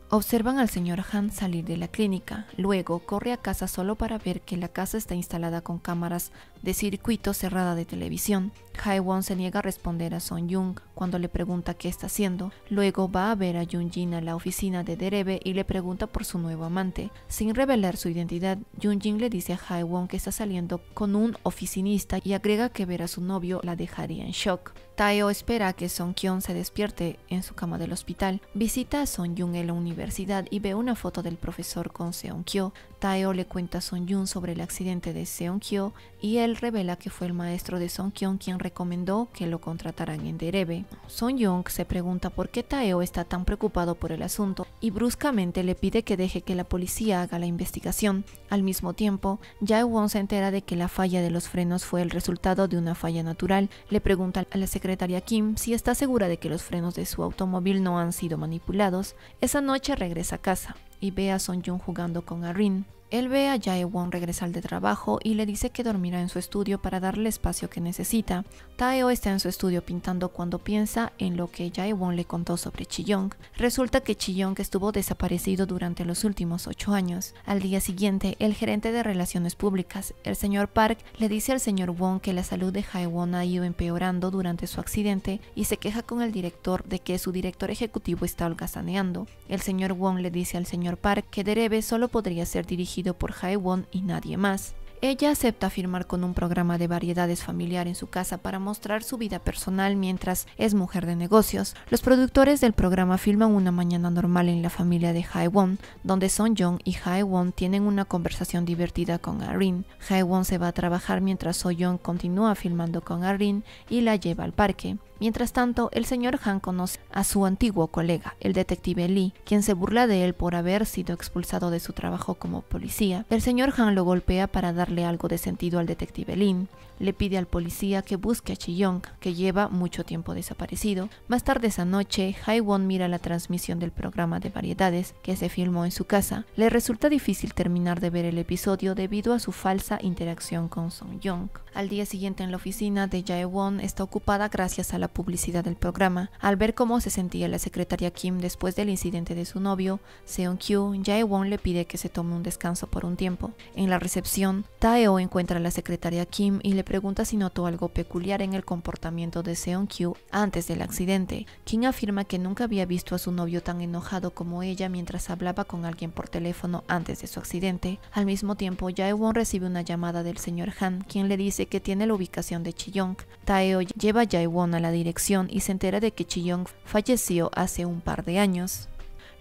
Observan al señor Han salir de la clínica, luego corre a casa solo para ver que la casa está instalada con cámaras de circuito cerrada de televisión. haiwon se niega a responder a Son Jung cuando le pregunta qué está haciendo. Luego va a ver a Jung Jin a la oficina de Derebe y le pregunta por su nuevo amante. Sin revelar su identidad, Jung Jin le dice a haiwon que está saliendo con un oficinista y agrega que ver a su novio la dejaría en shock. Taeo espera que son se despierte en su cama del hospital. Visita a Son en la universidad y ve una foto del profesor con Seon Kyo. Taeo le cuenta a Son yoon sobre el accidente de seong Kyo y él revela que fue el maestro de Son Kyung quien recomendó que lo contrataran en Derebe. Son yoon se pregunta por qué Taeo está tan preocupado por el asunto y bruscamente le pide que deje que la policía haga la investigación. Al mismo tiempo, Jae Won se entera de que la falla de los frenos fue el resultado de una falla natural. Le pregunta a la secretaria Kim si está segura de que los frenos de su automóvil no han sido manipulados. Esa noche regresa a casa y ve a Son Jun jugando con Arin. Él ve a Jaewon regresar de trabajo y le dice que dormirá en su estudio para darle el espacio que necesita. Taeo está en su estudio pintando cuando piensa en lo que Jaewon le contó sobre Chi-Yong. Resulta que Chiyong estuvo desaparecido durante los últimos ocho años. Al día siguiente, el gerente de relaciones públicas, el señor Park, le dice al señor Won que la salud de Jaewon ha ido empeorando durante su accidente y se queja con el director de que su director ejecutivo está holgazaneando. El señor Won le dice al señor Park que Derebe solo podría ser dirigido por won y nadie más. Ella acepta firmar con un programa de variedades familiar en su casa para mostrar su vida personal mientras es mujer de negocios. Los productores del programa filman una mañana normal en la familia de Haewon, donde Son Jong y Haewon tienen una conversación divertida con Arin. Haewon se va a trabajar mientras So Jong continúa filmando con Arin y la lleva al parque. Mientras tanto, el señor Han conoce a su antiguo colega, el detective Lee, quien se burla de él por haber sido expulsado de su trabajo como policía. El señor Han lo golpea para darle algo de sentido al detective Lin le pide al policía que busque a Chi-Yong, que lleva mucho tiempo desaparecido. Más tarde esa noche, Jae-Won mira la transmisión del programa de variedades que se filmó en su casa. Le resulta difícil terminar de ver el episodio debido a su falsa interacción con Song Yong. Al día siguiente en la oficina de Jae-Won está ocupada gracias a la publicidad del programa. Al ver cómo se sentía la secretaria Kim después del incidente de su novio, Seon Kyu, Jae-Won le pide que se tome un descanso por un tiempo. En la recepción, Taeo encuentra a la secretaria Kim y le pregunta si notó algo peculiar en el comportamiento de Seon-kyu antes del accidente. Kim afirma que nunca había visto a su novio tan enojado como ella mientras hablaba con alguien por teléfono antes de su accidente. Al mismo tiempo, Jae-won recibe una llamada del señor Han, quien le dice que tiene la ubicación de tae Taeo lleva a Jae-won a la dirección y se entera de que Chiyong falleció hace un par de años.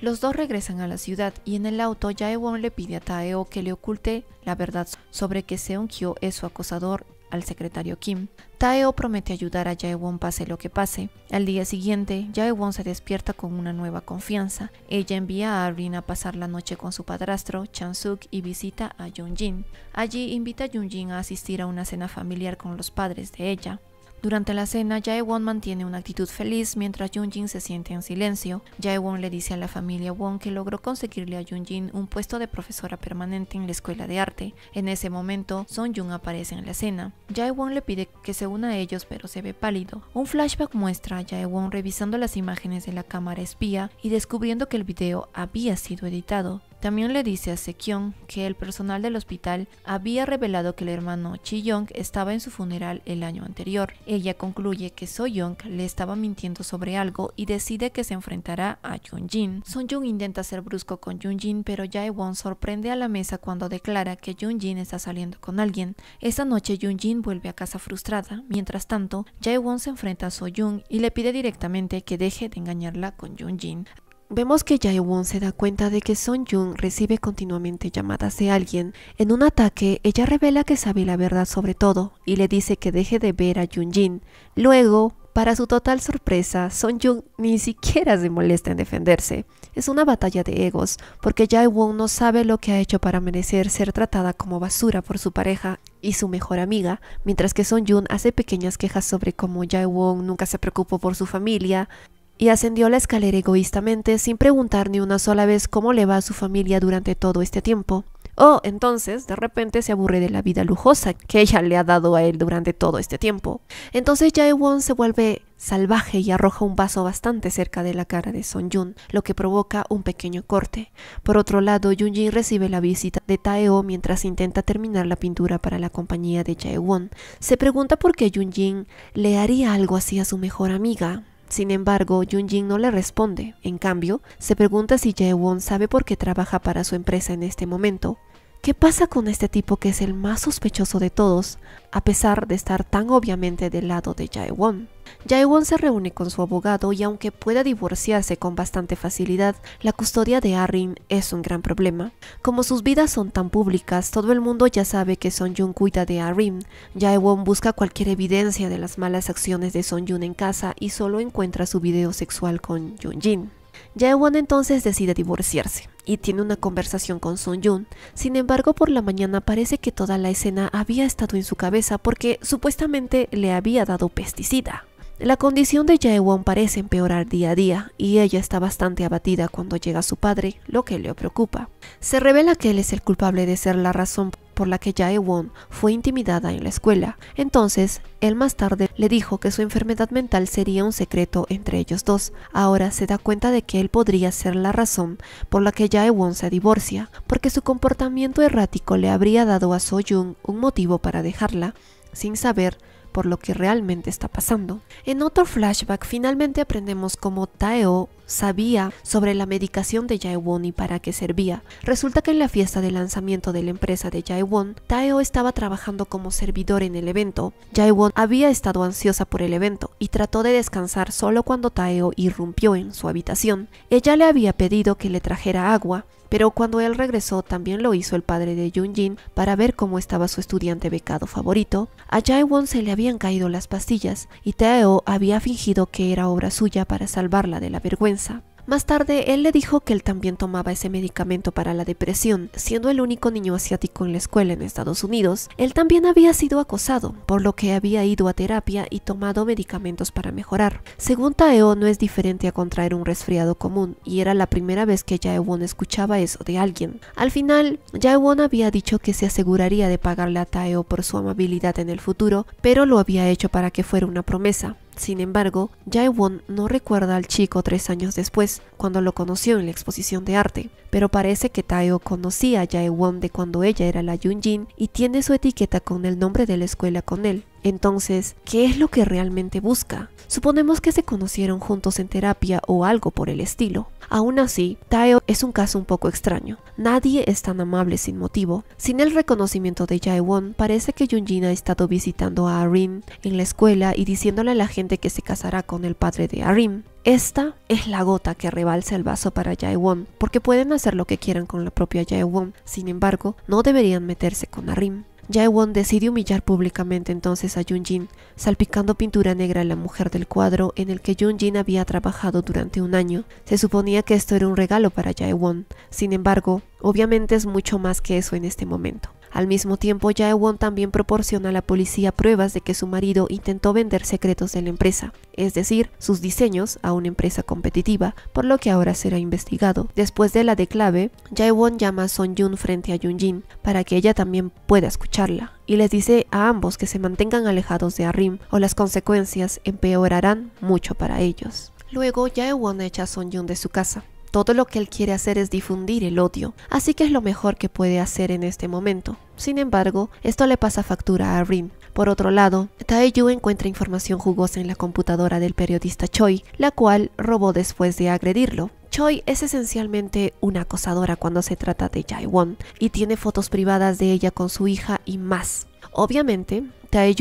Los dos regresan a la ciudad y en el auto Jae-won le pide a Taeo que le oculte la verdad sobre que Seon-kyo es su acosador al secretario Kim. Taeo promete ayudar a Jaewon pase lo que pase. Al día siguiente, Jaewon se despierta con una nueva confianza. Ella envía a Arin a pasar la noche con su padrastro, Suk, y visita a Jin. Allí invita a Jun-jin a asistir a una cena familiar con los padres de ella. Durante la cena, Jae-won mantiene una actitud feliz mientras Jung-jin se siente en silencio. Jae-won le dice a la familia Won que logró conseguirle a Jung-jin un puesto de profesora permanente en la escuela de arte. En ese momento, Son Jun aparece en la escena. Jae-won le pide que se una a ellos, pero se ve pálido. Un flashback muestra a Jae-won revisando las imágenes de la cámara espía y descubriendo que el video había sido editado. También le dice a Sekion que el personal del hospital había revelado que el hermano Chi Yong estaba en su funeral el año anterior. Ella concluye que So Young le estaba mintiendo sobre algo y decide que se enfrentará a Jun Jin. So Jun intenta ser brusco con Jun Jin, pero Jae Won sorprende a la mesa cuando declara que Jun Jin está saliendo con alguien. Esa noche Jun Jin vuelve a casa frustrada. Mientras tanto, Jae Won se enfrenta a So Young y le pide directamente que deje de engañarla con Jun Jin. Vemos que Jae-Won se da cuenta de que Son Jung recibe continuamente llamadas de alguien. En un ataque, ella revela que sabe la verdad sobre todo y le dice que deje de ver a jun Jin. Luego, para su total sorpresa, Son Jung ni siquiera se molesta en defenderse. Es una batalla de egos, porque Jai-Won no sabe lo que ha hecho para merecer ser tratada como basura por su pareja y su mejor amiga, mientras que Son Jun hace pequeñas quejas sobre cómo Jae Won nunca se preocupó por su familia y ascendió la escalera egoístamente sin preguntar ni una sola vez cómo le va a su familia durante todo este tiempo. Oh, entonces, de repente se aburre de la vida lujosa que ella le ha dado a él durante todo este tiempo. Entonces Jae-won se vuelve salvaje y arroja un vaso bastante cerca de la cara de Son Jun, lo que provoca un pequeño corte. Por otro lado, Jun Jin recibe la visita de Taeo mientras intenta terminar la pintura para la compañía de Jae-won. Se pregunta por qué Jun Jin le haría algo así a su mejor amiga. Sin embargo, Yunjin no le responde. En cambio, se pregunta si Won sabe por qué trabaja para su empresa en este momento. ¿Qué pasa con este tipo que es el más sospechoso de todos, a pesar de estar tan obviamente del lado de Won? Jaewon se reúne con su abogado y aunque pueda divorciarse con bastante facilidad, la custodia de Arin es un gran problema. Como sus vidas son tan públicas, todo el mundo ya sabe que Son Jun cuida de Arin. Jaewon busca cualquier evidencia de las malas acciones de Son Jun en casa y solo encuentra su video sexual con Jun Jin. Jaewon entonces decide divorciarse y tiene una conversación con son Yun. Sin embargo, por la mañana parece que toda la escena había estado en su cabeza porque supuestamente le había dado pesticida. La condición de Jaewon parece empeorar día a día y ella está bastante abatida cuando llega su padre, lo que le preocupa. Se revela que él es el culpable de ser la razón por la que Jaewon fue intimidada en la escuela. Entonces, él más tarde le dijo que su enfermedad mental sería un secreto entre ellos dos. Ahora se da cuenta de que él podría ser la razón por la que Jaewon se divorcia, porque su comportamiento errático le habría dado a Soyun un motivo para dejarla, sin saber por lo que realmente está pasando. En otro flashback finalmente aprendemos cómo Taeo sabía sobre la medicación de Jaewon y para qué servía. Resulta que en la fiesta de lanzamiento de la empresa de Jaewon, Taeo estaba trabajando como servidor en el evento. Jaewon había estado ansiosa por el evento y trató de descansar solo cuando Taeo irrumpió en su habitación. Ella le había pedido que le trajera agua, pero cuando él regresó también lo hizo el padre de Jun-jin para ver cómo estaba su estudiante becado favorito. A Jae-won se le habían caído las pastillas y Taeo había fingido que era obra suya para salvarla de la vergüenza. Más tarde, él le dijo que él también tomaba ese medicamento para la depresión, siendo el único niño asiático en la escuela en Estados Unidos. Él también había sido acosado, por lo que había ido a terapia y tomado medicamentos para mejorar. Según Taeo, no es diferente a contraer un resfriado común, y era la primera vez que Jaewon escuchaba eso de alguien. Al final, Jaewon había dicho que se aseguraría de pagarle a Taeo por su amabilidad en el futuro, pero lo había hecho para que fuera una promesa. Sin embargo, Jae-won no recuerda al chico tres años después, cuando lo conoció en la exposición de arte, pero parece que Taeo conocía a Jae-won de cuando ella era la Yunjin y tiene su etiqueta con el nombre de la escuela con él. Entonces, ¿qué es lo que realmente busca? Suponemos que se conocieron juntos en terapia o algo por el estilo. Aún así, Taeo es un caso un poco extraño. Nadie es tan amable sin motivo. Sin el reconocimiento de Won, parece que Junjin ha estado visitando a Arim en la escuela y diciéndole a la gente que se casará con el padre de Arim. Esta es la gota que rebalsa el vaso para Won, porque pueden hacer lo que quieran con la propia Won. Sin embargo, no deberían meterse con Arim. Won decide humillar públicamente entonces a Jin, salpicando pintura negra a la mujer del cuadro en el que Jin había trabajado durante un año. Se suponía que esto era un regalo para Jaewon, sin embargo, obviamente es mucho más que eso en este momento. Al mismo tiempo, Jaewon también proporciona a la policía pruebas de que su marido intentó vender secretos de la empresa, es decir, sus diseños a una empresa competitiva, por lo que ahora será investigado. Después de la declave, Jaewon llama a Son Yun frente a Jin para que ella también pueda escucharla y les dice a ambos que se mantengan alejados de Arim o las consecuencias empeorarán mucho para ellos. Luego, Jaewon echa a Son yoon de su casa, todo lo que él quiere hacer es difundir el odio, así que es lo mejor que puede hacer en este momento. Sin embargo, esto le pasa factura a Rin. Por otro lado, Taeyu encuentra información jugosa en la computadora del periodista Choi, la cual robó después de agredirlo. Choi es esencialmente una acosadora cuando se trata de Jae Won, y tiene fotos privadas de ella con su hija y más. Obviamente,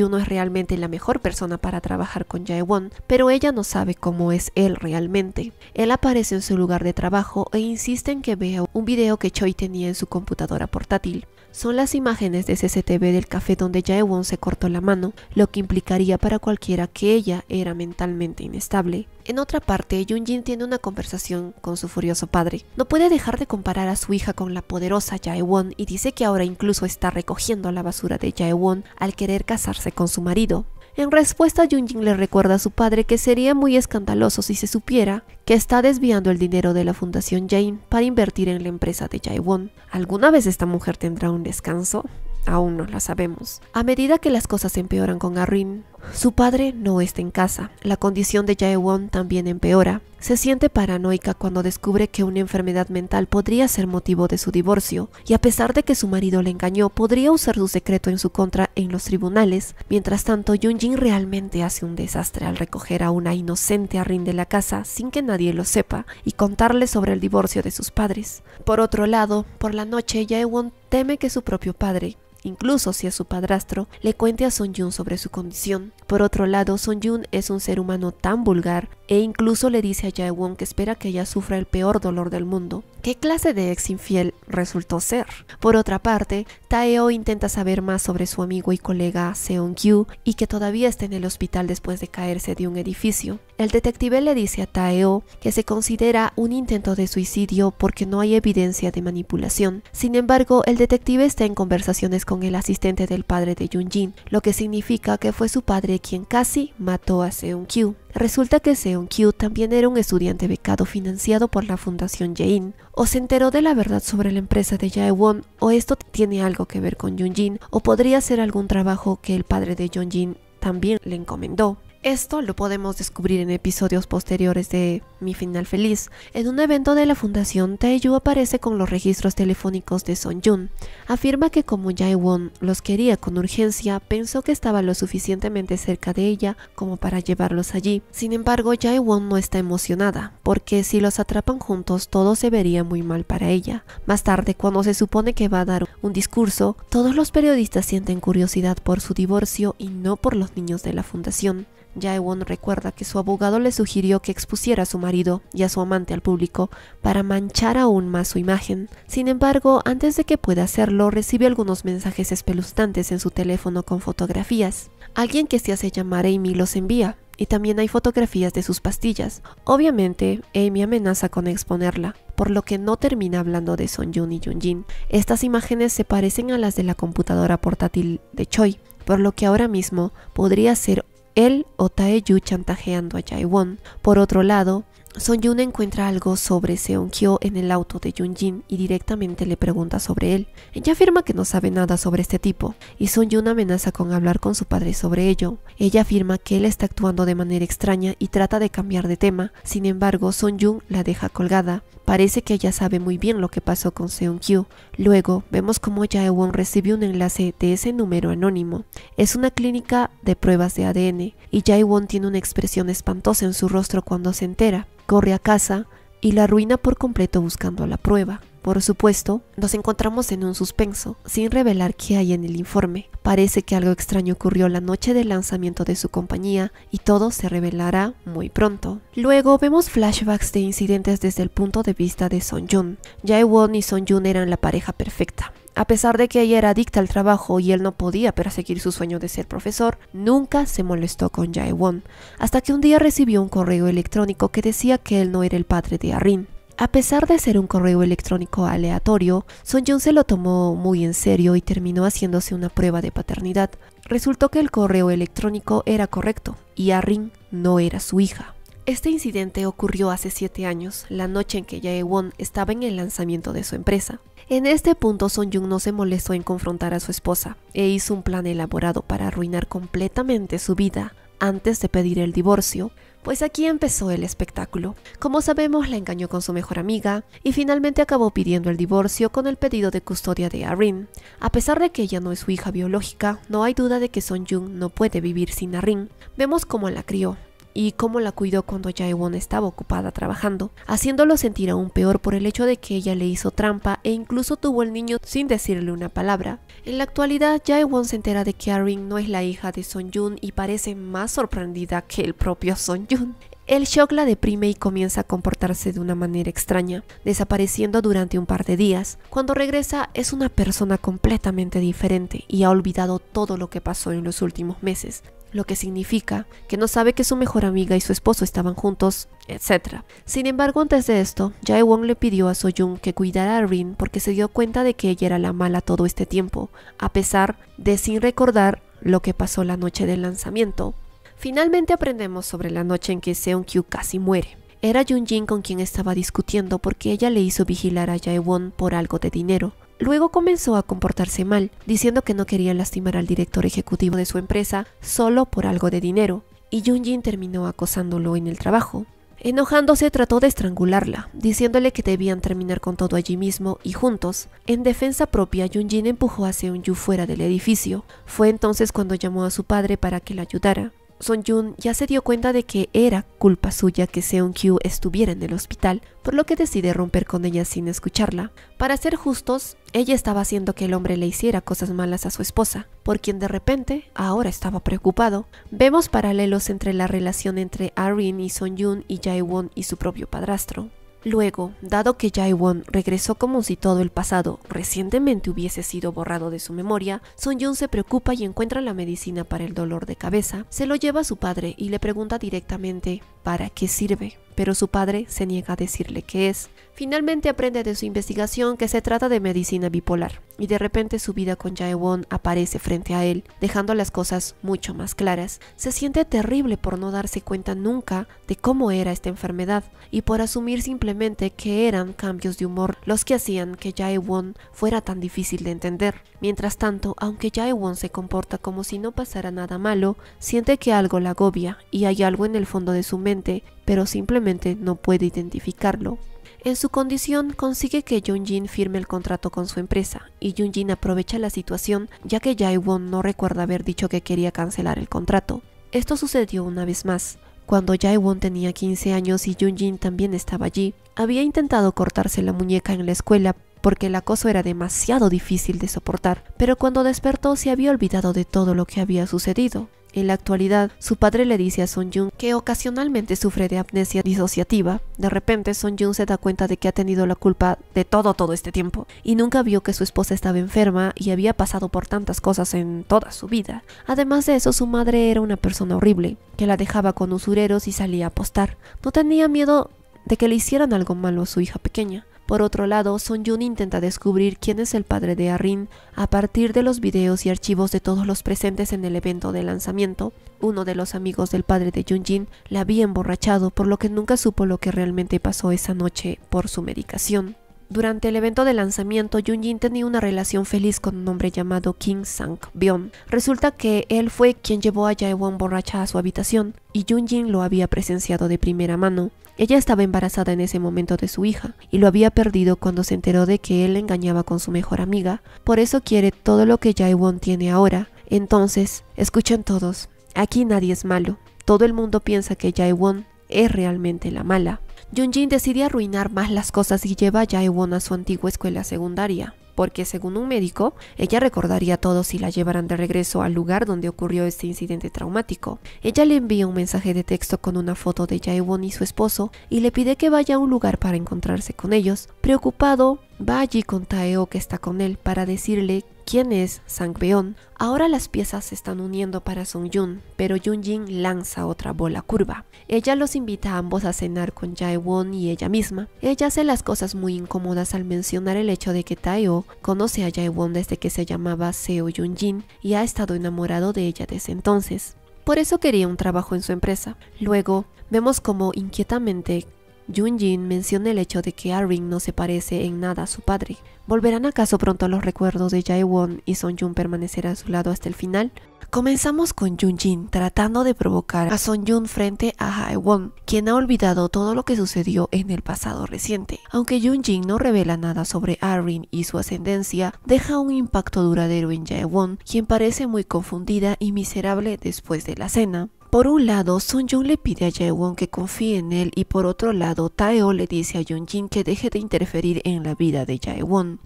no es realmente la mejor persona para trabajar con Jaewon, pero ella no sabe cómo es él realmente. Él aparece en su lugar de trabajo e insiste en que vea un video que Choi tenía en su computadora portátil. Son las imágenes de CCTV del café donde Jaewon se cortó la mano, lo que implicaría para cualquiera que ella era mentalmente inestable. En otra parte, Junjin tiene una conversación con su furioso padre. No puede dejar de comparar a su hija con la poderosa Jaewon y dice que ahora incluso está recogiendo la basura de Jaewon al querer casarse con su marido. En respuesta, Junjin le recuerda a su padre que sería muy escandaloso si se supiera que está desviando el dinero de la Fundación Jane para invertir en la empresa de Jaewon. ¿Alguna vez esta mujer tendrá un descanso? Aún no la sabemos. A medida que las cosas empeoran con Arrin, su padre no está en casa. La condición de Won también empeora. Se siente paranoica cuando descubre que una enfermedad mental podría ser motivo de su divorcio, y a pesar de que su marido le engañó, podría usar su secreto en su contra en los tribunales. Mientras tanto, Jin realmente hace un desastre al recoger a una inocente Rin de la casa sin que nadie lo sepa y contarle sobre el divorcio de sus padres. Por otro lado, por la noche, Won teme que su propio padre, incluso si a su padrastro, le cuente a Son Jun sobre su condición. Por otro lado, Son Jun es un ser humano tan vulgar e incluso le dice a Jaewon que espera que ella sufra el peor dolor del mundo. ¿Qué clase de ex infiel resultó ser? Por otra parte, Taeo intenta saber más sobre su amigo y colega Seon Kyu y que todavía está en el hospital después de caerse de un edificio. El detective le dice a Taeo que se considera un intento de suicidio porque no hay evidencia de manipulación. Sin embargo, el detective está en conversaciones con el asistente del padre de Jun lo que significa que fue su padre quien casi mató a Seon Kyu. Resulta que Seon Kyu también era un estudiante becado financiado por la Fundación Yein, o se enteró de la verdad sobre la empresa de Jae-won, o esto tiene algo que ver con Jung-jin, o podría ser algún trabajo que el padre de Jung-jin también le encomendó. Esto lo podemos descubrir en episodios posteriores de Mi Final Feliz. En un evento de la Fundación, Taeyu aparece con los registros telefónicos de Son Jun. Afirma que como Jae-won los quería con urgencia, pensó que estaba lo suficientemente cerca de ella como para llevarlos allí. Sin embargo, Jae-won no está emocionada, porque si los atrapan juntos todo se vería muy mal para ella. Más tarde, cuando se supone que va a dar un discurso, todos los periodistas sienten curiosidad por su divorcio y no por los niños de la fundación. Jaewon recuerda que su abogado le sugirió que expusiera a su marido y a su amante al público para manchar aún más su imagen. Sin embargo, antes de que pueda hacerlo, recibe algunos mensajes espeluznantes en su teléfono con fotografías. Alguien que se hace llamar Amy los envía, y también hay fotografías de sus pastillas. Obviamente, Amy amenaza con exponerla, por lo que no termina hablando de Son Jun y Junjin. Estas imágenes se parecen a las de la computadora portátil de Choi, por lo que ahora mismo podría ser él o Taeyu chantajeando a Jaewon. Por otro lado, son Yun encuentra algo sobre Seon Kyo en el auto de Yun Jin y directamente le pregunta sobre él. Ella afirma que no sabe nada sobre este tipo y Son Yun amenaza con hablar con su padre sobre ello. Ella afirma que él está actuando de manera extraña y trata de cambiar de tema, sin embargo Son Yun la deja colgada. Parece que ella sabe muy bien lo que pasó con Seon Kyo. Luego vemos cómo Won recibe un enlace de ese número anónimo. Es una clínica de pruebas de ADN y Jae Won tiene una expresión espantosa en su rostro cuando se entera corre a casa y la arruina por completo buscando la prueba. Por supuesto, nos encontramos en un suspenso, sin revelar qué hay en el informe. Parece que algo extraño ocurrió la noche del lanzamiento de su compañía y todo se revelará muy pronto. Luego vemos flashbacks de incidentes desde el punto de vista de Son Jun. Jae Won y Son Jun eran la pareja perfecta. A pesar de que ella era adicta al trabajo y él no podía perseguir su sueño de ser profesor, nunca se molestó con Won, hasta que un día recibió un correo electrónico que decía que él no era el padre de Arin. A pesar de ser un correo electrónico aleatorio, Son Jun se lo tomó muy en serio y terminó haciéndose una prueba de paternidad. Resultó que el correo electrónico era correcto y Arrin no era su hija. Este incidente ocurrió hace 7 años, la noche en que Jae-won estaba en el lanzamiento de su empresa. En este punto Son Jung no se molestó en confrontar a su esposa e hizo un plan elaborado para arruinar completamente su vida antes de pedir el divorcio, pues aquí empezó el espectáculo. Como sabemos, la engañó con su mejor amiga y finalmente acabó pidiendo el divorcio con el pedido de custodia de Arin. A pesar de que ella no es su hija biológica, no hay duda de que Son Jung no puede vivir sin Arin. Vemos cómo la crió, y cómo la cuidó cuando Jaewon estaba ocupada trabajando, haciéndolo sentir aún peor por el hecho de que ella le hizo trampa e incluso tuvo el niño sin decirle una palabra. En la actualidad, Jaewon se entera de que Arin no es la hija de Son Jun y parece más sorprendida que el propio Son yoon El shock la deprime y comienza a comportarse de una manera extraña, desapareciendo durante un par de días. Cuando regresa es una persona completamente diferente y ha olvidado todo lo que pasó en los últimos meses, lo que significa que no sabe que su mejor amiga y su esposo estaban juntos, etc. Sin embargo, antes de esto, Jae Won le pidió a Soyun que cuidara a Rin porque se dio cuenta de que ella era la mala todo este tiempo, a pesar de sin recordar lo que pasó la noche del lanzamiento. Finalmente aprendemos sobre la noche en que Seon Kyu casi muere. Era Jun Jin con quien estaba discutiendo porque ella le hizo vigilar a Jae por algo de dinero, Luego comenzó a comportarse mal, diciendo que no quería lastimar al director ejecutivo de su empresa solo por algo de dinero, y Junjin terminó acosándolo en el trabajo. Enojándose trató de estrangularla, diciéndole que debían terminar con todo allí mismo y juntos. En defensa propia, Junjin empujó a Yu fuera del edificio. Fue entonces cuando llamó a su padre para que la ayudara. Son Jun ya se dio cuenta de que era culpa suya que Seon Kyu estuviera en el hospital, por lo que decide romper con ella sin escucharla. Para ser justos, ella estaba haciendo que el hombre le hiciera cosas malas a su esposa, por quien de repente ahora estaba preocupado. Vemos paralelos entre la relación entre Arin y Son Jun y Jae Won y su propio padrastro. Luego, dado que Jai-won regresó como si todo el pasado recientemente hubiese sido borrado de su memoria, Son Jun se preocupa y encuentra la medicina para el dolor de cabeza, se lo lleva a su padre y le pregunta directamente ¿para qué sirve? pero su padre se niega a decirle que es. Finalmente aprende de su investigación que se trata de medicina bipolar, y de repente su vida con Jaewon aparece frente a él, dejando las cosas mucho más claras. Se siente terrible por no darse cuenta nunca de cómo era esta enfermedad, y por asumir simplemente que eran cambios de humor los que hacían que Jaewon fuera tan difícil de entender. Mientras tanto, aunque Jaewon se comporta como si no pasara nada malo, siente que algo la agobia, y hay algo en el fondo de su mente pero simplemente no puede identificarlo. En su condición, consigue que Yunjin firme el contrato con su empresa, y Yunjin aprovecha la situación ya que Jae-won no recuerda haber dicho que quería cancelar el contrato. Esto sucedió una vez más. Cuando Jae-won tenía 15 años y Yunjin también estaba allí, había intentado cortarse la muñeca en la escuela porque el acoso era demasiado difícil de soportar, pero cuando despertó se había olvidado de todo lo que había sucedido. En la actualidad, su padre le dice a Son Jun que ocasionalmente sufre de amnesia disociativa. De repente, Son Jun se da cuenta de que ha tenido la culpa de todo todo este tiempo y nunca vio que su esposa estaba enferma y había pasado por tantas cosas en toda su vida. Además de eso, su madre era una persona horrible, que la dejaba con usureros y salía a apostar. No tenía miedo de que le hicieran algo malo a su hija pequeña. Por otro lado, Son Yun intenta descubrir quién es el padre de Arrin a partir de los videos y archivos de todos los presentes en el evento de lanzamiento. Uno de los amigos del padre de Junjin la había emborrachado, por lo que nunca supo lo que realmente pasó esa noche por su medicación. Durante el evento de lanzamiento, Jin tenía una relación feliz con un hombre llamado Kim sang Bion. Resulta que él fue quien llevó a Jae-won borracha a su habitación, y Jin lo había presenciado de primera mano. Ella estaba embarazada en ese momento de su hija y lo había perdido cuando se enteró de que él engañaba con su mejor amiga, por eso quiere todo lo que Jai-won tiene ahora. Entonces, escuchen todos, aquí nadie es malo, todo el mundo piensa que Jai-won es realmente la mala. Junjin decide arruinar más las cosas y lleva a Jai-won a su antigua escuela secundaria porque según un médico, ella recordaría todo si la llevaran de regreso al lugar donde ocurrió este incidente traumático. Ella le envía un mensaje de texto con una foto de Jaewon y su esposo y le pide que vaya a un lugar para encontrarse con ellos. Preocupado, va allí con Taeo que está con él para decirle quién es Sang-beon? Ahora las piezas se están uniendo para Sung Yun, pero Yun Jin lanza otra bola curva. Ella los invita a ambos a cenar con Jae Won y ella misma. Ella hace las cosas muy incómodas al mencionar el hecho de que Taeo conoce a Jae Won desde que se llamaba Seo Yun Jin y ha estado enamorado de ella desde entonces. Por eso quería un trabajo en su empresa. Luego, vemos como inquietamente Jun Jin menciona el hecho de que Arin no se parece en nada a su padre. ¿Volverán acaso pronto los recuerdos de Jae Won y Son Jun permanecerá a su lado hasta el final? Comenzamos con Jun Jin tratando de provocar a Son Jun frente a Jae Won, quien ha olvidado todo lo que sucedió en el pasado reciente. Aunque Jun Jin no revela nada sobre Arin y su ascendencia, deja un impacto duradero en Jae Won, quien parece muy confundida y miserable después de la cena. Por un lado, Sun Jung le pide a Jaewon que confíe en él y por otro lado, Taeo le dice a Jung Jin que deje de interferir en la vida de Jae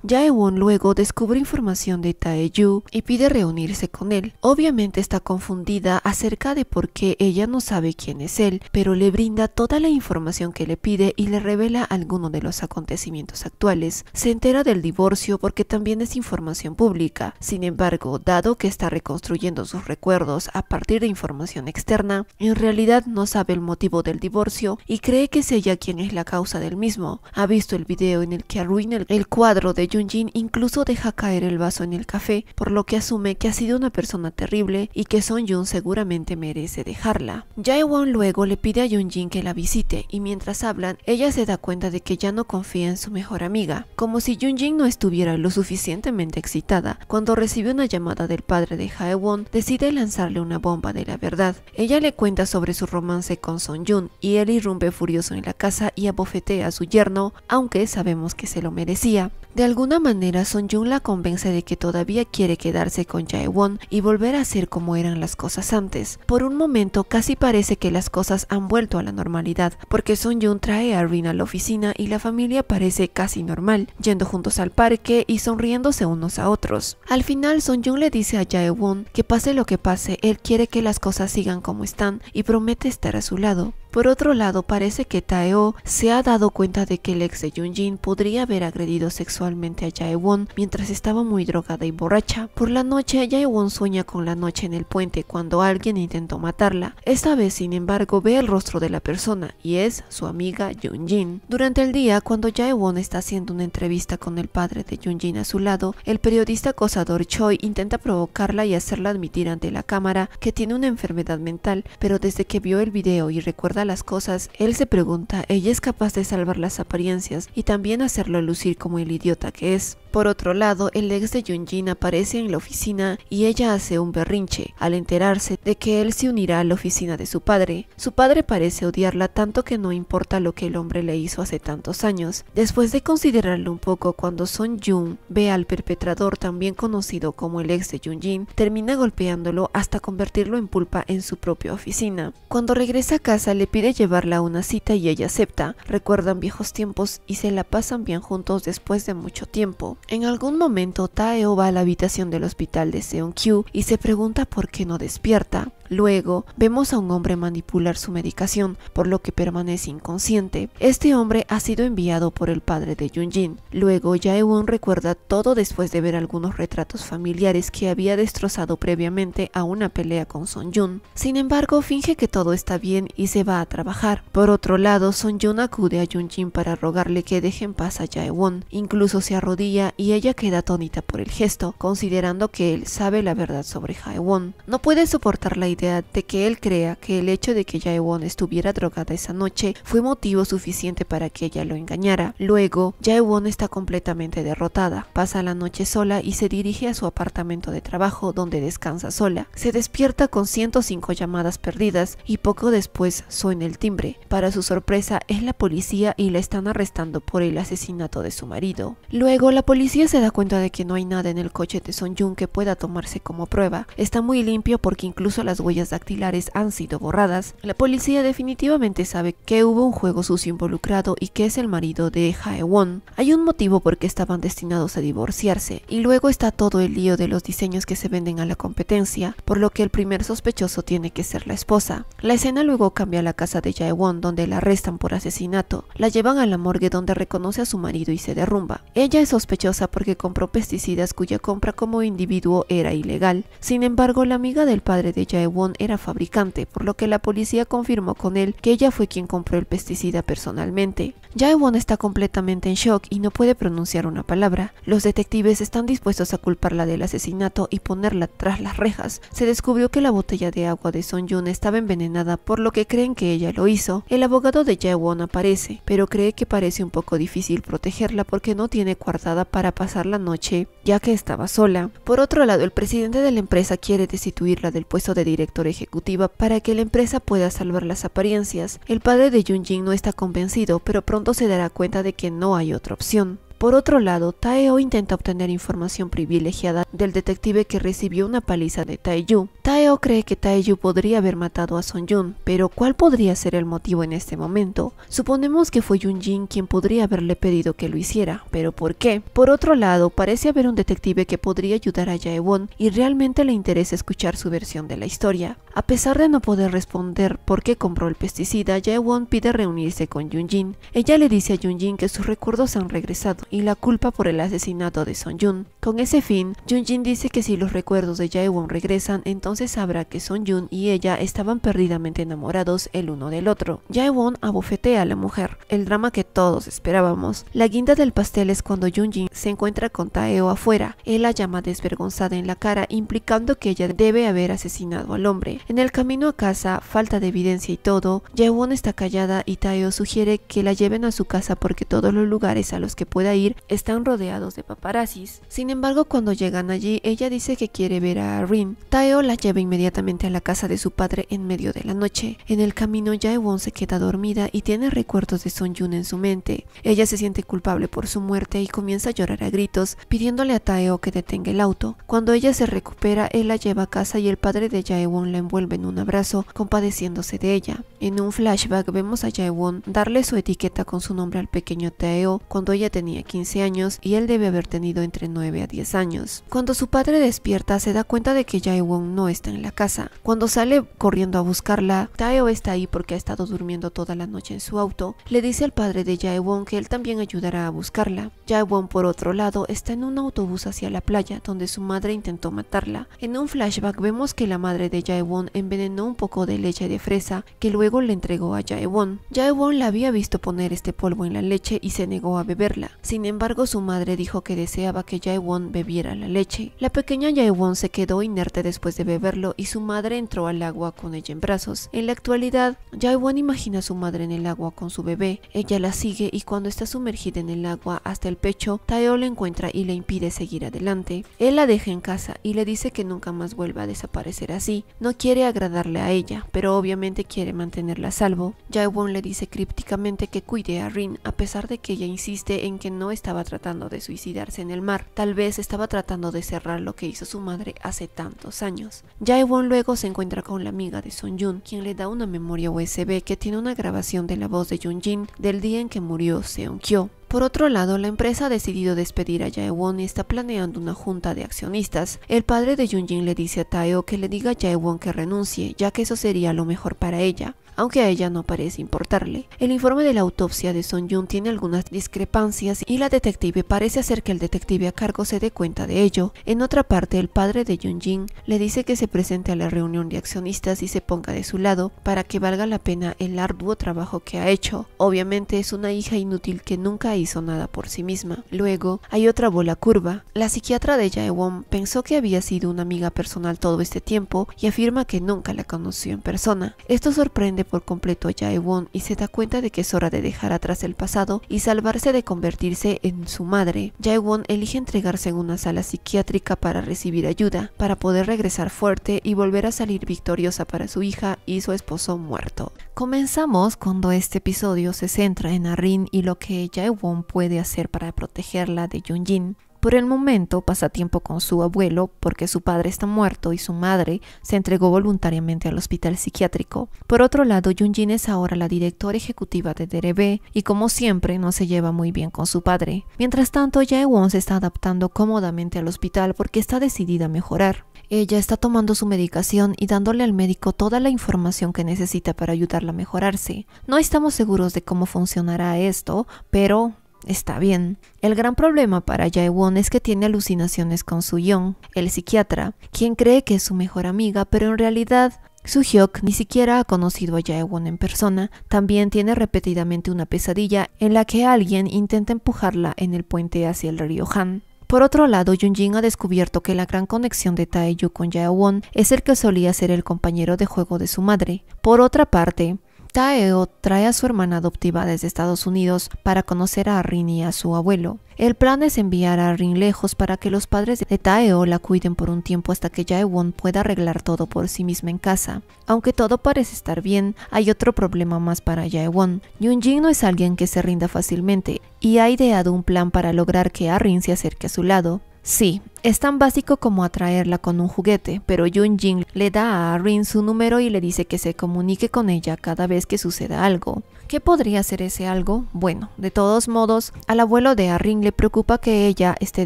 Jaewon luego descubre información de Tae Yu y pide reunirse con él. Obviamente está confundida acerca de por qué ella no sabe quién es él, pero le brinda toda la información que le pide y le revela alguno de los acontecimientos actuales. Se entera del divorcio porque también es información pública. Sin embargo, dado que está reconstruyendo sus recuerdos a partir de información externa, en realidad no sabe el motivo del divorcio y cree que es ella quien es la causa del mismo. Ha visto el video en el que arruina el, cuadro de Junjin, incluso deja caer el vaso en el café, por lo que asume que ha sido una persona terrible y que Son Yun seguramente merece dejarla. Jae-won luego le pide a Junjin que la visite y mientras hablan, ella se da cuenta de que ya no confía en su mejor amiga, como si Junjin no estuviera lo suficientemente excitada. Cuando recibe una llamada del padre de Jae-won, decide lanzarle una bomba de la verdad. Ella le cuenta sobre su romance con Son Jun y él irrumpe furioso en la casa y abofetea a su yerno, aunque sabemos que se lo merecía. De alguna manera, Son Jun la convence de que todavía quiere quedarse con Jae-won y volver a ser como eran las cosas antes. Por un momento, casi parece que las cosas han vuelto a la normalidad, porque Son Jun trae a Rin a la oficina y la familia parece casi normal, yendo juntos al parque y sonriéndose unos a otros. Al final, Son Jun le dice a Jae-won que pase lo que pase, él quiere que las cosas sigan como están y promete estar a su lado por otro lado, parece que Taeo se ha dado cuenta de que el ex de Junjin podría haber agredido sexualmente a Jaewon mientras estaba muy drogada y borracha. Por la noche, Jaewon sueña con la noche en el puente cuando alguien intentó matarla. Esta vez, sin embargo, ve el rostro de la persona y es su amiga Junjin. Durante el día, cuando Jaewon está haciendo una entrevista con el padre de Junjin a su lado, el periodista acosador Choi intenta provocarla y hacerla admitir ante la cámara que tiene una enfermedad mental, pero desde que vio el video y recuerda las cosas, él se pregunta, ella es capaz de salvar las apariencias y también hacerlo lucir como el idiota que es. Por otro lado, el ex de Yunjin aparece en la oficina y ella hace un berrinche al enterarse de que él se unirá a la oficina de su padre. Su padre parece odiarla tanto que no importa lo que el hombre le hizo hace tantos años. Después de considerarlo un poco cuando Son Jun ve al perpetrador también conocido como el ex de Jin, termina golpeándolo hasta convertirlo en pulpa en su propia oficina. Cuando regresa a casa le pide llevarla a una cita y ella acepta. Recuerdan viejos tiempos y se la pasan bien juntos después de mucho tiempo. En algún momento Taeo va a la habitación del hospital de Seon-kyu y se pregunta por qué no despierta, Luego, vemos a un hombre manipular su medicación, por lo que permanece inconsciente. Este hombre ha sido enviado por el padre de Jin. Luego, jae recuerda todo después de ver algunos retratos familiares que había destrozado previamente a una pelea con Son Jun. Sin embargo, finge que todo está bien y se va a trabajar. Por otro lado, Son Jun acude a Jun-jin para rogarle que deje en paz a Jaewon. Incluso se arrodilla y ella queda atónita por el gesto, considerando que él sabe la verdad sobre jae No puede soportar la idea de que él crea que el hecho de que Jaewon estuviera drogada esa noche fue motivo suficiente para que ella lo engañara. Luego, Jaewon está completamente derrotada, pasa la noche sola y se dirige a su apartamento de trabajo donde descansa sola. Se despierta con 105 llamadas perdidas y poco después suena el timbre. Para su sorpresa es la policía y la están arrestando por el asesinato de su marido. Luego la policía se da cuenta de que no hay nada en el coche de Son Jun que pueda tomarse como prueba. Está muy limpio porque incluso las dactilares han sido borradas, la policía definitivamente sabe que hubo un juego sucio involucrado y que es el marido de Jaewon, Hay un motivo porque estaban destinados a divorciarse, y luego está todo el lío de los diseños que se venden a la competencia, por lo que el primer sospechoso tiene que ser la esposa. La escena luego cambia a la casa de Jaewon donde la arrestan por asesinato, la llevan a la morgue donde reconoce a su marido y se derrumba. Ella es sospechosa porque compró pesticidas cuya compra como individuo era ilegal, sin embargo la amiga del padre de Jaewon era fabricante, por lo que la policía confirmó con él que ella fue quien compró el pesticida personalmente. Won está completamente en shock y no puede pronunciar una palabra. Los detectives están dispuestos a culparla del asesinato y ponerla tras las rejas. Se descubrió que la botella de agua de Son Yun estaba envenenada, por lo que creen que ella lo hizo. El abogado de Won aparece, pero cree que parece un poco difícil protegerla porque no tiene cuartada para pasar la noche ya que estaba sola. Por otro lado, el presidente de la empresa quiere destituirla del puesto de directora ejecutiva para que la empresa pueda salvar las apariencias. El padre de Jung Jin no está convencido, pero pronto se dará cuenta de que no hay otra opción. Por otro lado, Taeo intenta obtener información privilegiada del detective que recibió una paliza de tae Taeo cree que Taeyu podría haber matado a Son Yun, pero ¿cuál podría ser el motivo en este momento? Suponemos que fue Yun Jin quien podría haberle pedido que lo hiciera, pero ¿por qué? Por otro lado, parece haber un detective que podría ayudar a Jaewon y realmente le interesa escuchar su versión de la historia. A pesar de no poder responder por qué compró el pesticida, Jae-won pide reunirse con Yun Jin. Ella le dice a Yun Jin que sus recuerdos han regresado y la culpa por el asesinato de Son Yun. Con ese fin, Jun Jin dice que si los recuerdos de Jaewon regresan, entonces sabrá que Son Yun y ella estaban perdidamente enamorados el uno del otro. Jaewon abofetea a la mujer, el drama que todos esperábamos. La guinda del pastel es cuando Jun Jin se encuentra con Taeo afuera. Él la llama desvergonzada en la cara, implicando que ella debe haber asesinado al hombre. En el camino a casa, falta de evidencia y todo, Jaewon está callada y Taeo sugiere que la lleven a su casa porque todos los lugares a los que pueda ir están rodeados de paparazzis. Sin embargo, cuando llegan allí, ella dice que quiere ver a Rin. Taeo la lleva inmediatamente a la casa de su padre en medio de la noche. En el camino, Jaewon se queda dormida y tiene recuerdos de Son Yun en su mente. Ella se siente culpable por su muerte y comienza a llorar a gritos, pidiéndole a Taeo que detenga el auto. Cuando ella se recupera, él la lleva a casa y el padre de Jaewon la envuelve en un abrazo, compadeciéndose de ella. En un flashback vemos a Jaewon darle su etiqueta con su nombre al pequeño Taeo cuando ella tenía 15 años y él debe haber tenido entre 9 a 10 años. Cuando su padre despierta se da cuenta de que Jaewon no está en la casa. Cuando sale corriendo a buscarla, Taeo está ahí porque ha estado durmiendo toda la noche en su auto. Le dice al padre de Jaewon que él también ayudará a buscarla. Jaewon por otro lado está en un autobús hacia la playa donde su madre intentó matarla. En un flashback vemos que la madre de Jaewon envenenó un poco de leche de fresa que luego le entregó a Jaewon. Jaewon la había visto poner este polvo en la leche y se negó a beberla. Sin sin embargo, su madre dijo que deseaba que Jaewon bebiera la leche. La pequeña Jaewon se quedó inerte después de beberlo y su madre entró al agua con ella en brazos. En la actualidad, Jaewon imagina a su madre en el agua con su bebé. Ella la sigue y cuando está sumergida en el agua hasta el pecho, Taeo la encuentra y le impide seguir adelante. Él la deja en casa y le dice que nunca más vuelva a desaparecer así. No quiere agradarle a ella, pero obviamente quiere mantenerla a salvo. Jaewon le dice crípticamente que cuide a Rin a pesar de que ella insiste en que no estaba tratando de suicidarse en el mar, tal vez estaba tratando de cerrar lo que hizo su madre hace tantos años. Jaewon luego se encuentra con la amiga de Son Yun, quien le da una memoria USB que tiene una grabación de la voz de Jun Jin del día en que murió Seon Kyo. Por otro lado, la empresa ha decidido despedir a Jaewon y está planeando una junta de accionistas. El padre de Junjin le dice a Taeo que le diga a Jaewon que renuncie, ya que eso sería lo mejor para ella aunque a ella no parece importarle. El informe de la autopsia de Son Yun tiene algunas discrepancias y la detective parece hacer que el detective a cargo se dé cuenta de ello. En otra parte, el padre de Jun Jin le dice que se presente a la reunión de accionistas y se ponga de su lado para que valga la pena el arduo trabajo que ha hecho. Obviamente es una hija inútil que nunca hizo nada por sí misma. Luego, hay otra bola curva. La psiquiatra de Jaewon pensó que había sido una amiga personal todo este tiempo y afirma que nunca la conoció en persona. Esto sorprende por completo a Jaewon y se da cuenta de que es hora de dejar atrás el pasado y salvarse de convertirse en su madre. Jaewon elige entregarse en una sala psiquiátrica para recibir ayuda, para poder regresar fuerte y volver a salir victoriosa para su hija y su esposo muerto. Comenzamos cuando este episodio se centra en Arin y lo que Jaewon puede hacer para protegerla de Yunjin. Por el momento pasa tiempo con su abuelo porque su padre está muerto y su madre se entregó voluntariamente al hospital psiquiátrico. Por otro lado, Yunjin es ahora la directora ejecutiva de DRB y como siempre no se lleva muy bien con su padre. Mientras tanto, Jae-won se está adaptando cómodamente al hospital porque está decidida a mejorar. Ella está tomando su medicación y dándole al médico toda la información que necesita para ayudarla a mejorarse. No estamos seguros de cómo funcionará esto, pero Está bien. El gran problema para Jaewon es que tiene alucinaciones con su Suyeon, el psiquiatra, quien cree que es su mejor amiga, pero en realidad Su Hyok ni siquiera ha conocido a Jaewon en persona. También tiene repetidamente una pesadilla en la que alguien intenta empujarla en el puente hacia el río Han. Por otro lado, Junjin ha descubierto que la gran conexión de Taeyu con Jaewon es el que solía ser el compañero de juego de su madre. Por otra parte, Taeo trae a su hermana adoptiva desde Estados Unidos para conocer a Rin y a su abuelo. El plan es enviar a Rin lejos para que los padres de Taeo la cuiden por un tiempo hasta que Jaewon pueda arreglar todo por sí misma en casa. Aunque todo parece estar bien, hay otro problema más para Jaewon. Yunjin no es alguien que se rinda fácilmente y ha ideado un plan para lograr que a Rin se acerque a su lado. Sí, es tan básico como atraerla con un juguete, pero Yun Jing le da a Rin su número y le dice que se comunique con ella cada vez que suceda algo. ¿Qué podría ser ese algo? Bueno, de todos modos, al abuelo de Rin le preocupa que ella esté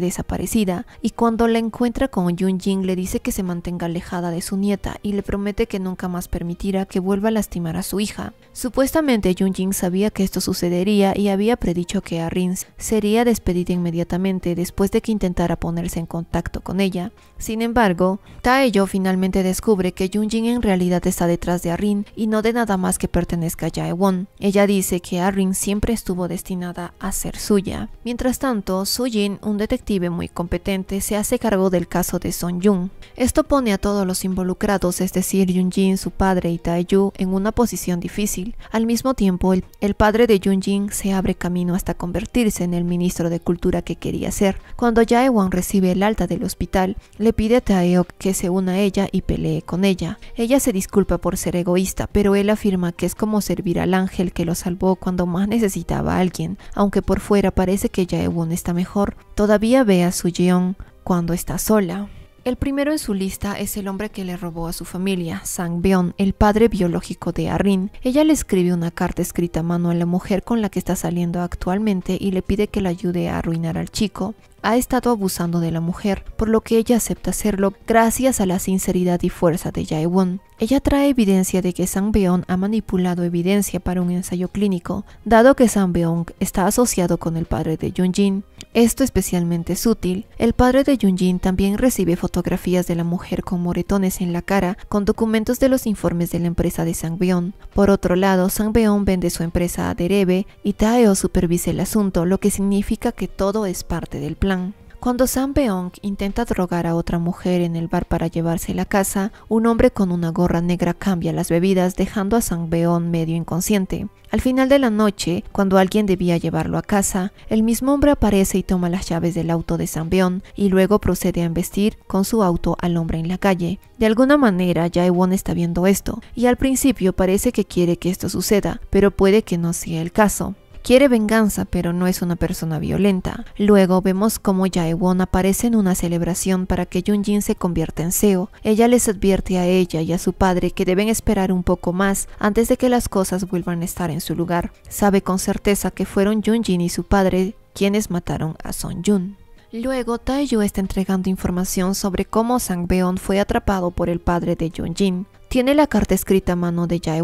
desaparecida y cuando la encuentra con Yun jing le dice que se mantenga alejada de su nieta y le promete que nunca más permitirá que vuelva a lastimar a su hija. Supuestamente Yun Jing sabía que esto sucedería y había predicho que Rin sería despedida inmediatamente después de que intentara ponerse en contacto contacto con ella. Sin embargo, Taeyo finalmente descubre que Junjin en realidad está detrás de Arin y no de nada más que pertenezca a Jaewon. Ella dice que Arin siempre estuvo destinada a ser suya. Mientras tanto, Su-Jin, un detective muy competente, se hace cargo del caso de Son Jun. Esto pone a todos los involucrados, es decir, Yun-Jin, su padre y Taeyu, en una posición difícil. Al mismo tiempo, el, padre de Yun-Jin se abre camino hasta convertirse en el ministro de cultura que quería ser. Cuando Jaewon recibe el del hospital, le pide a Taeok que se una a ella y pelee con ella. Ella se disculpa por ser egoísta, pero él afirma que es como servir al ángel que lo salvó cuando más necesitaba a alguien, aunque por fuera parece que Jaewon está mejor. Todavía ve a Suyeon cuando está sola. El primero en su lista es el hombre que le robó a su familia, Sang Beon, el padre biológico de Arrin. Ella le escribe una carta escrita a mano a la mujer con la que está saliendo actualmente y le pide que la ayude a arruinar al chico ha estado abusando de la mujer, por lo que ella acepta hacerlo gracias a la sinceridad y fuerza de Jae-Won. Ella trae evidencia de que Sang Beon ha manipulado evidencia para un ensayo clínico, dado que Sang Beon está asociado con el padre de Jin. Esto especialmente es útil. El padre de Jin también recibe fotografías de la mujer con moretones en la cara con documentos de los informes de la empresa de Sang Beon. Por otro lado, Sang Beon vende su empresa a Derebe y Taeo supervisa el asunto, lo que significa que todo es parte del plan. Cuando Sam Beong intenta drogar a otra mujer en el bar para llevarse a casa, un hombre con una gorra negra cambia las bebidas dejando a sang Beong medio inconsciente. Al final de la noche, cuando alguien debía llevarlo a casa, el mismo hombre aparece y toma las llaves del auto de Sam beon y luego procede a embestir con su auto al hombre en la calle. De alguna manera, Jae-Won está viendo esto y al principio parece que quiere que esto suceda, pero puede que no sea el caso. Quiere venganza, pero no es una persona violenta. Luego vemos cómo Jaewon aparece en una celebración para que Junjin se convierta en Seo. Ella les advierte a ella y a su padre que deben esperar un poco más antes de que las cosas vuelvan a estar en su lugar. Sabe con certeza que fueron Junjin y su padre quienes mataron a Son Jun. Luego, Taeyu está entregando información sobre cómo Sang Beon fue atrapado por el padre de Junjin. Tiene la carta escrita a mano de Jae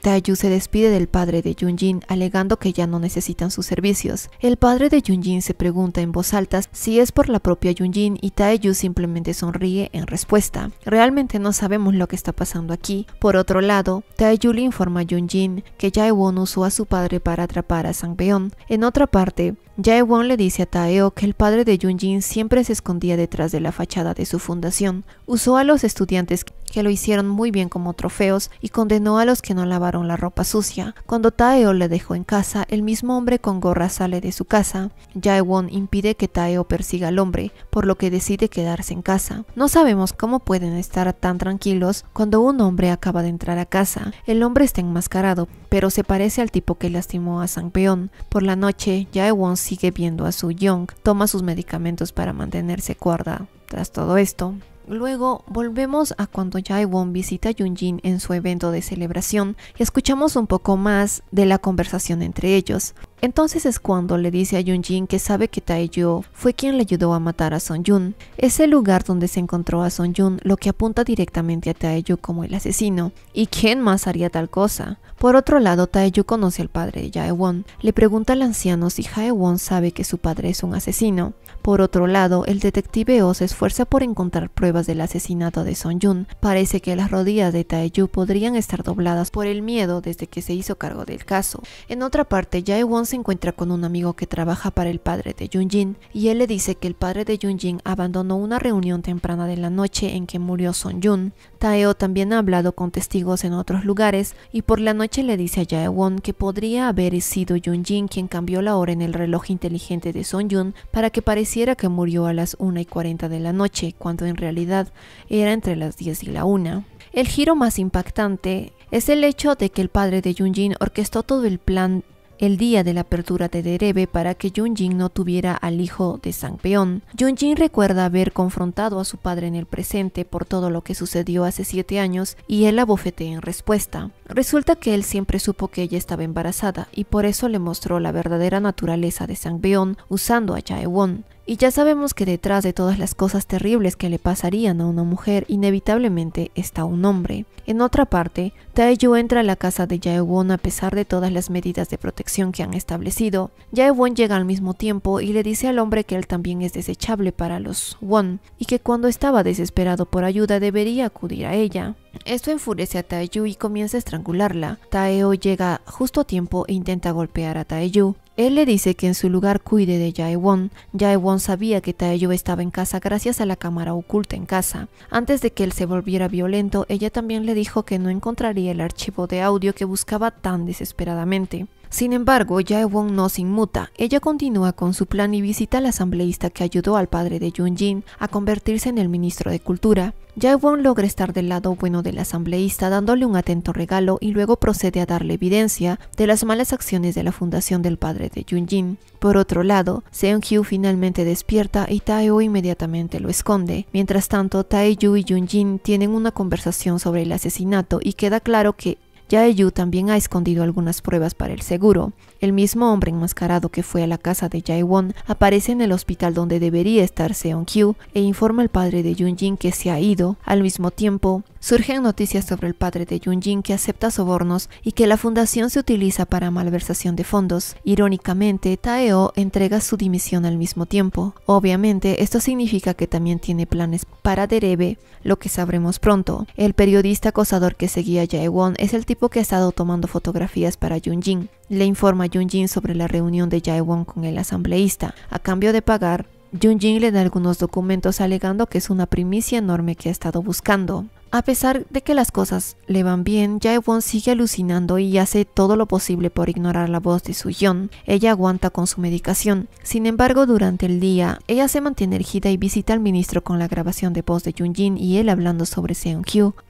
Taeyu se despide del padre de Yunjin alegando que ya no necesitan sus servicios. El padre de Junjin se pregunta en voz alta si es por la propia Yunjin y Taeyu simplemente sonríe en respuesta. Realmente no sabemos lo que está pasando aquí. Por otro lado, Taeyu le informa a Yunjin que Won usó a su padre para atrapar a Sangbeon. En otra parte, Won le dice a Taeo que el padre de Yunjin siempre se escondía detrás de la fachada de su fundación. Usó a los estudiantes que lo hicieron muy bien como trofeos y condenó a los que no lavaron la ropa sucia. Cuando Taeo le dejó en casa, el mismo hombre con gorra sale de su casa. Jaewon impide que Taeo persiga al hombre, por lo que decide quedarse en casa. No sabemos cómo pueden estar tan tranquilos cuando un hombre acaba de entrar a casa. El hombre está enmascarado, pero se parece al tipo que lastimó a Sangpeon. Por la noche, Jaewon sigue viendo a Su Young, toma sus medicamentos para mantenerse cuerda. Tras todo esto, Luego volvemos a cuando Jaewon visita a Yunjin en su evento de celebración y escuchamos un poco más de la conversación entre ellos. Entonces es cuando le dice a Yunjin que sabe que Taeyo fue quien le ayudó a matar a Son Jun. Es el lugar donde se encontró a Son Jun, lo que apunta directamente a Taeyo como el asesino. ¿Y quién más haría tal cosa? Por otro lado, Taeyo conoce al padre de Jaewon. Le pregunta al anciano si Jaewon sabe que su padre es un asesino. Por otro lado, el detective O se esfuerza por encontrar pruebas del asesinato de Son Yun. Parece que las rodillas de Taeyu podrían estar dobladas por el miedo desde que se hizo cargo del caso. En otra parte, Jae Won se encuentra con un amigo que trabaja para el padre de Jun Jin y él le dice que el padre de Jun Jin abandonó una reunión temprana de la noche en que murió Son Yun. Taeo también ha hablado con testigos en otros lugares y por la noche le dice a Jaewon que podría haber sido Junjin quien cambió la hora en el reloj inteligente de Son Yun para que pareciera que murió a las 1 y 40 de la noche, cuando en realidad era entre las 10 y la 1. El giro más impactante es el hecho de que el padre de Jun-jin orquestó todo el plan el día de la apertura de Derebe para que Junjin no tuviera al hijo de jung Junjin recuerda haber confrontado a su padre en el presente por todo lo que sucedió hace siete años y él la bofetea en respuesta. Resulta que él siempre supo que ella estaba embarazada y por eso le mostró la verdadera naturaleza de Sangbeon usando a Won. Y ya sabemos que detrás de todas las cosas terribles que le pasarían a una mujer, inevitablemente está un hombre. En otra parte, Taeyu entra a la casa de Jaewon a pesar de todas las medidas de protección que han establecido. Jae-Won llega al mismo tiempo y le dice al hombre que él también es desechable para los Won y que cuando estaba desesperado por ayuda debería acudir a ella. Esto enfurece a Taeyu y comienza a estrangularla. Taeo llega justo a tiempo e intenta golpear a Taeyu. Él le dice que en su lugar cuide de Jaewon. Won sabía que Taeyo estaba en casa gracias a la cámara oculta en casa. Antes de que él se volviera violento, ella también le dijo que no encontraría el archivo de audio que buscaba tan desesperadamente. Sin embargo, Jae-won no se inmuta. Ella continúa con su plan y visita al asambleísta que ayudó al padre de Junjin a convertirse en el ministro de Cultura. jae logra estar del lado bueno del asambleísta dándole un atento regalo y luego procede a darle evidencia de las malas acciones de la fundación del padre de Junjin. Por otro lado, Seon-hyu finalmente despierta y tae inmediatamente lo esconde. Mientras tanto, tae y Junjin tienen una conversación sobre el asesinato y queda claro que Jae-yu también ha escondido algunas pruebas para el seguro. El mismo hombre enmascarado que fue a la casa de Jae-won aparece en el hospital donde debería estar Seon-kyu e informa al padre de Jun-jin que se ha ido. Al mismo tiempo, surgen noticias sobre el padre de Jun-jin que acepta sobornos y que la fundación se utiliza para malversación de fondos. Irónicamente, Taeo entrega su dimisión al mismo tiempo. Obviamente, esto significa que también tiene planes para Derebe, lo que sabremos pronto. El periodista acosador que seguía a won es el tipo que ha estado tomando fotografías para Jin. Le informa a Jin sobre la reunión de Won con el asambleísta. A cambio de pagar, Yunjin le da algunos documentos alegando que es una primicia enorme que ha estado buscando. A pesar de que las cosas le van bien, Jaewon sigue alucinando y hace todo lo posible por ignorar la voz de Suhyun. Ella aguanta con su medicación. Sin embargo, durante el día, ella se mantiene erguida y visita al ministro con la grabación de voz de Junjin y él hablando sobre seon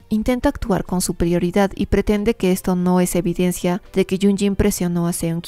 Intenta actuar con superioridad y pretende que esto no es evidencia de que Junjin presionó a seon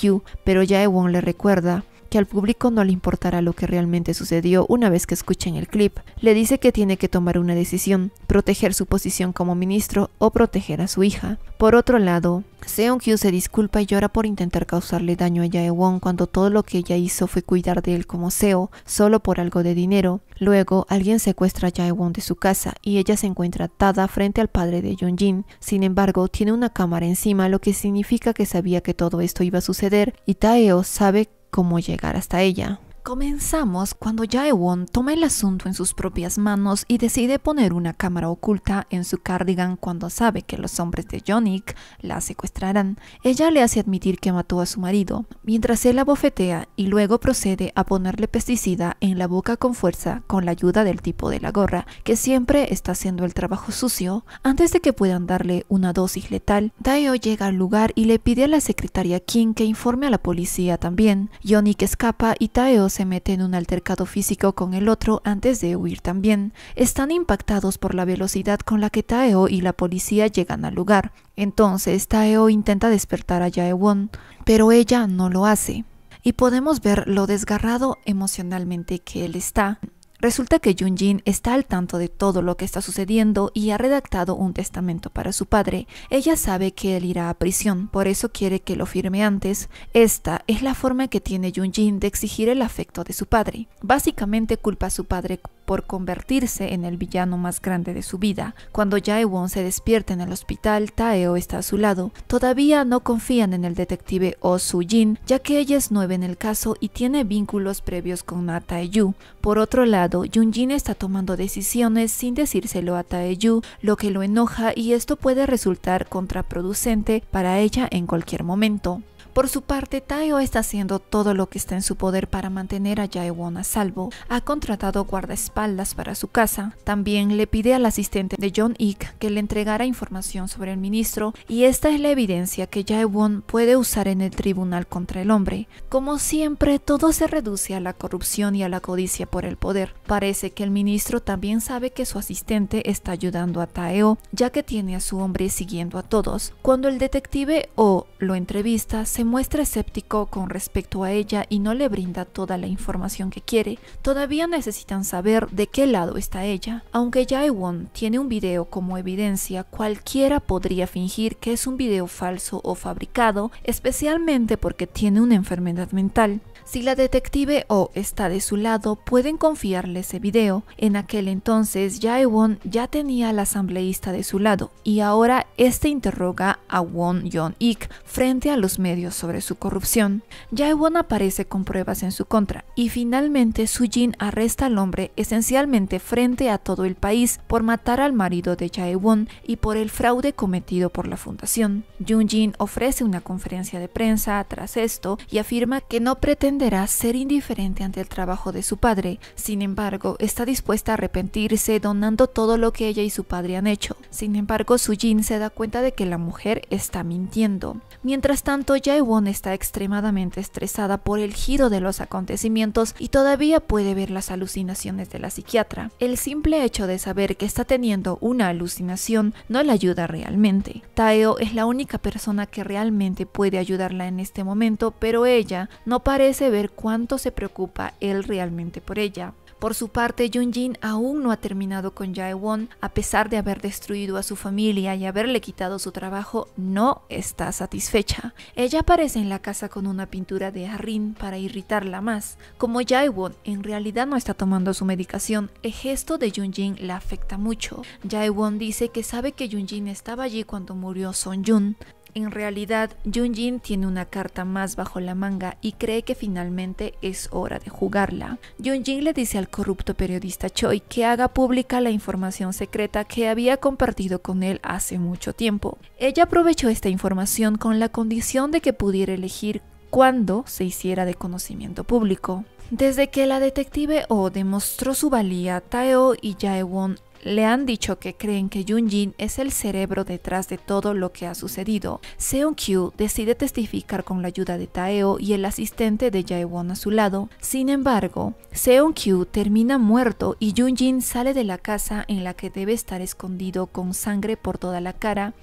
pero Jaewon le recuerda que al público no le importará lo que realmente sucedió una vez que escuchen el clip. Le dice que tiene que tomar una decisión, proteger su posición como ministro o proteger a su hija. Por otro lado, Seon-kyu se disculpa y llora por intentar causarle daño a Jae-won cuando todo lo que ella hizo fue cuidar de él como Seo, solo por algo de dinero. Luego, alguien secuestra a Jae-won de su casa y ella se encuentra atada frente al padre de Jung-jin. Sin embargo, tiene una cámara encima, lo que significa que sabía que todo esto iba a suceder y Taeo sabe cómo llegar hasta ella. Comenzamos cuando Jaewon toma el asunto en sus propias manos y decide poner una cámara oculta en su cardigan cuando sabe que los hombres de Jonik la secuestrarán. Ella le hace admitir que mató a su marido, mientras él la bofetea y luego procede a ponerle pesticida en la boca con fuerza con la ayuda del tipo de la gorra, que siempre está haciendo el trabajo sucio. Antes de que puedan darle una dosis letal, Daeo llega al lugar y le pide a la secretaria Kim que informe a la policía también. Jonik escapa y Taeo se mete en un altercado físico con el otro antes de huir también. Están impactados por la velocidad con la que Taeo y la policía llegan al lugar. Entonces Taeo intenta despertar a Jaewon, pero ella no lo hace. Y podemos ver lo desgarrado emocionalmente que él está. Resulta que Yunjin está al tanto de todo lo que está sucediendo y ha redactado un testamento para su padre. Ella sabe que él irá a prisión, por eso quiere que lo firme antes. Esta es la forma que tiene Yunjin de exigir el afecto de su padre. Básicamente culpa a su padre por convertirse en el villano más grande de su vida. Cuando Won se despierta en el hospital, Taeo está a su lado. Todavía no confían en el detective Oh Su ya que ella es nueva en el caso y tiene vínculos previos con Na ah Tae-yu. Por otro lado, Yunjin está tomando decisiones sin decírselo a Taeyu, lo que lo enoja y esto puede resultar contraproducente para ella en cualquier momento. Por su parte, Oh está haciendo todo lo que está en su poder para mantener a Won a salvo. Ha contratado guardaespaldas para su casa. También le pide al asistente de John Ik que le entregara información sobre el ministro y esta es la evidencia que Won puede usar en el tribunal contra el hombre. Como siempre, todo se reduce a la corrupción y a la codicia por el poder. Parece que el ministro también sabe que su asistente está ayudando a Taeo, ya que tiene a su hombre siguiendo a todos. Cuando el detective O lo entrevista, se muestra escéptico con respecto a ella y no le brinda toda la información que quiere, todavía necesitan saber de qué lado está ella. Aunque Won tiene un video como evidencia, cualquiera podría fingir que es un video falso o fabricado, especialmente porque tiene una enfermedad mental. Si la detective O está de su lado, pueden confiarle ese video. En aquel entonces, Jae Won ya tenía al asambleísta de su lado y ahora este interroga a Won Yon Ik frente a los medios sobre su corrupción. Jae Won aparece con pruebas en su contra y finalmente Su Jin arresta al hombre esencialmente frente a todo el país por matar al marido de Jae Won y por el fraude cometido por la fundación. Jun Jin ofrece una conferencia de prensa tras esto y afirma que no pretende ser indiferente ante el trabajo de su padre. Sin embargo, está dispuesta a arrepentirse donando todo lo que ella y su padre han hecho. Sin embargo, Sujin se da cuenta de que la mujer está mintiendo. Mientras tanto, Jaewon está extremadamente estresada por el giro de los acontecimientos y todavía puede ver las alucinaciones de la psiquiatra. El simple hecho de saber que está teniendo una alucinación no la ayuda realmente. Taeo es la única persona que realmente puede ayudarla en este momento, pero ella no parece ver cuánto se preocupa él realmente por ella. Por su parte, Jun-jin aún no ha terminado con Jae-won, a pesar de haber destruido a su familia y haberle quitado su trabajo, no está satisfecha. Ella aparece en la casa con una pintura de Harin para irritarla más. Como Jae-won en realidad no está tomando su medicación, el gesto de Jun-jin la afecta mucho. Jae-won dice que sabe que Jun-jin estaba allí cuando murió Son-jun. En realidad, Jin tiene una carta más bajo la manga y cree que finalmente es hora de jugarla. Jin le dice al corrupto periodista Choi que haga pública la información secreta que había compartido con él hace mucho tiempo. Ella aprovechó esta información con la condición de que pudiera elegir cuándo se hiciera de conocimiento público. Desde que la detective O demostró su valía, Taeo y Won le han dicho que creen que Jun-jin es el cerebro detrás de todo lo que ha sucedido. Seon-kyu decide testificar con la ayuda de Taeo y el asistente de Jaewon a su lado. Sin embargo, Seon-kyu termina muerto y Jun-jin sale de la casa en la que debe estar escondido con sangre por toda la cara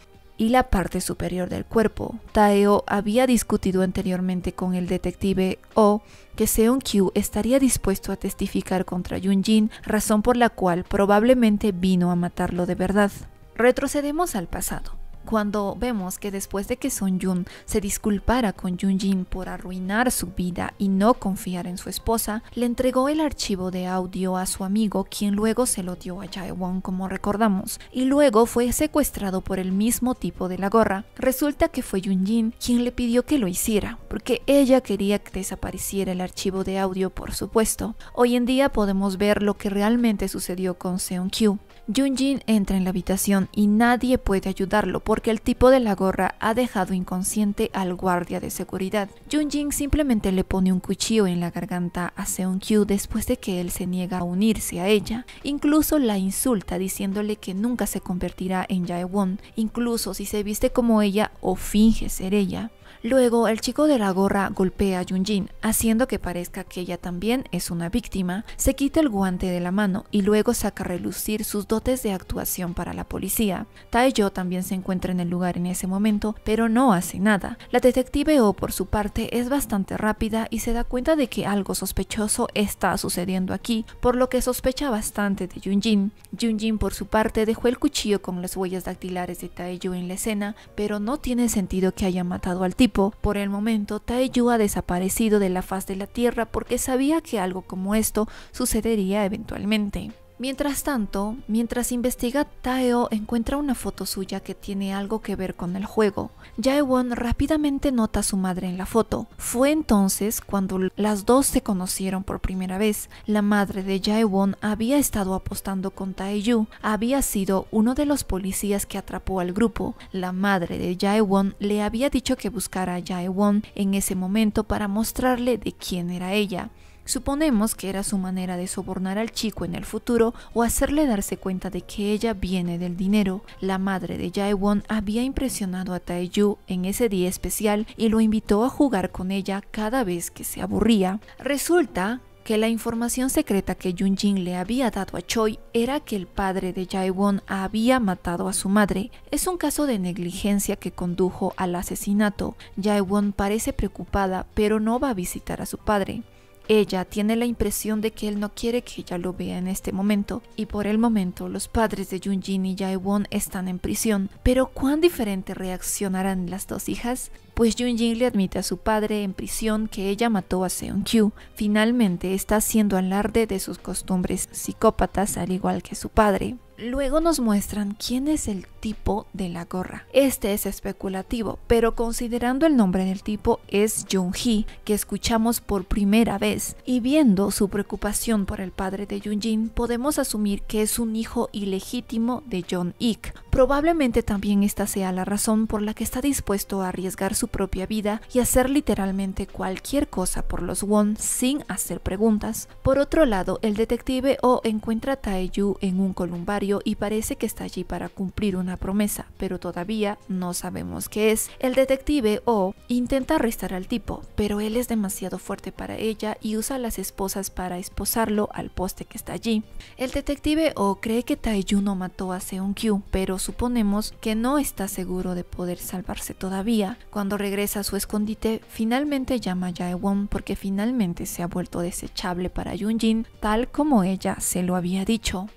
y la parte superior del cuerpo. Taeo había discutido anteriormente con el detective O que Seon Kyu estaría dispuesto a testificar contra Yun Jin, razón por la cual probablemente vino a matarlo de verdad. Retrocedemos al pasado cuando vemos que después de que Son Jun se disculpara con Jun Jin por arruinar su vida y no confiar en su esposa, le entregó el archivo de audio a su amigo, quien luego se lo dio a Jae Won, como recordamos, y luego fue secuestrado por el mismo tipo de la gorra. Resulta que fue Jun Jin quien le pidió que lo hiciera, porque ella quería que desapareciera el archivo de audio, por supuesto. Hoy en día podemos ver lo que realmente sucedió con Seon Kyu. Junjin entra en la habitación y nadie puede ayudarlo porque el tipo de la gorra ha dejado inconsciente al guardia de seguridad. Junjin simplemente le pone un cuchillo en la garganta a Seon-kyu después de que él se niega a unirse a ella. Incluso la insulta diciéndole que nunca se convertirá en Jae-won, incluso si se viste como ella o finge ser ella. Luego, el chico de la gorra golpea a Yunjin, haciendo que parezca que ella también es una víctima, se quita el guante de la mano y luego saca a relucir sus dotes de actuación para la policía. yo también se encuentra en el lugar en ese momento, pero no hace nada. La detective O, por su parte, es bastante rápida y se da cuenta de que algo sospechoso está sucediendo aquí, por lo que sospecha bastante de Yunjin. Yunjin, por su parte, dejó el cuchillo con las huellas dactilares de Taeyo en la escena, pero no tiene sentido que haya matado al tipo por el momento Taiyu ha desaparecido de la faz de la Tierra porque sabía que algo como esto sucedería eventualmente. Mientras tanto, mientras investiga, Taeo encuentra una foto suya que tiene algo que ver con el juego. Jaewon rápidamente nota a su madre en la foto. Fue entonces cuando las dos se conocieron por primera vez. La madre de Jaewon había estado apostando con Taeyu, había sido uno de los policías que atrapó al grupo. La madre de Jaewon le había dicho que buscara a Jaewon en ese momento para mostrarle de quién era ella. Suponemos que era su manera de sobornar al chico en el futuro o hacerle darse cuenta de que ella viene del dinero. La madre de Jaewon había impresionado a Yu en ese día especial y lo invitó a jugar con ella cada vez que se aburría. Resulta que la información secreta que Jin le había dado a Choi era que el padre de Jaewon había matado a su madre. Es un caso de negligencia que condujo al asesinato. Jae-won parece preocupada, pero no va a visitar a su padre. Ella tiene la impresión de que él no quiere que ella lo vea en este momento y por el momento los padres de Junjin y Won están en prisión, pero cuán diferente reaccionarán las dos hijas pues Jin le admite a su padre en prisión que ella mató a Seon-kyu. Finalmente está haciendo alarde de sus costumbres psicópatas al igual que su padre. Luego nos muestran quién es el tipo de la gorra. Este es especulativo, pero considerando el nombre del tipo es Jung-hee, que escuchamos por primera vez, y viendo su preocupación por el padre de Jung-jin, podemos asumir que es un hijo ilegítimo de John Ik, Probablemente también esta sea la razón por la que está dispuesto a arriesgar su propia vida y hacer literalmente cualquier cosa por los Won sin hacer preguntas. Por otro lado, el detective O encuentra a Taeyu en un columbario y parece que está allí para cumplir una promesa, pero todavía no sabemos qué es. El detective O intenta arrestar al tipo, pero él es demasiado fuerte para ella y usa a las esposas para esposarlo al poste que está allí. El detective O cree que Taeyu no mató a seon pero suponemos que no está seguro de poder salvarse todavía. Cuando regresa a su escondite, finalmente llama a won porque finalmente se ha vuelto desechable para Yunjin, tal como ella se lo había dicho.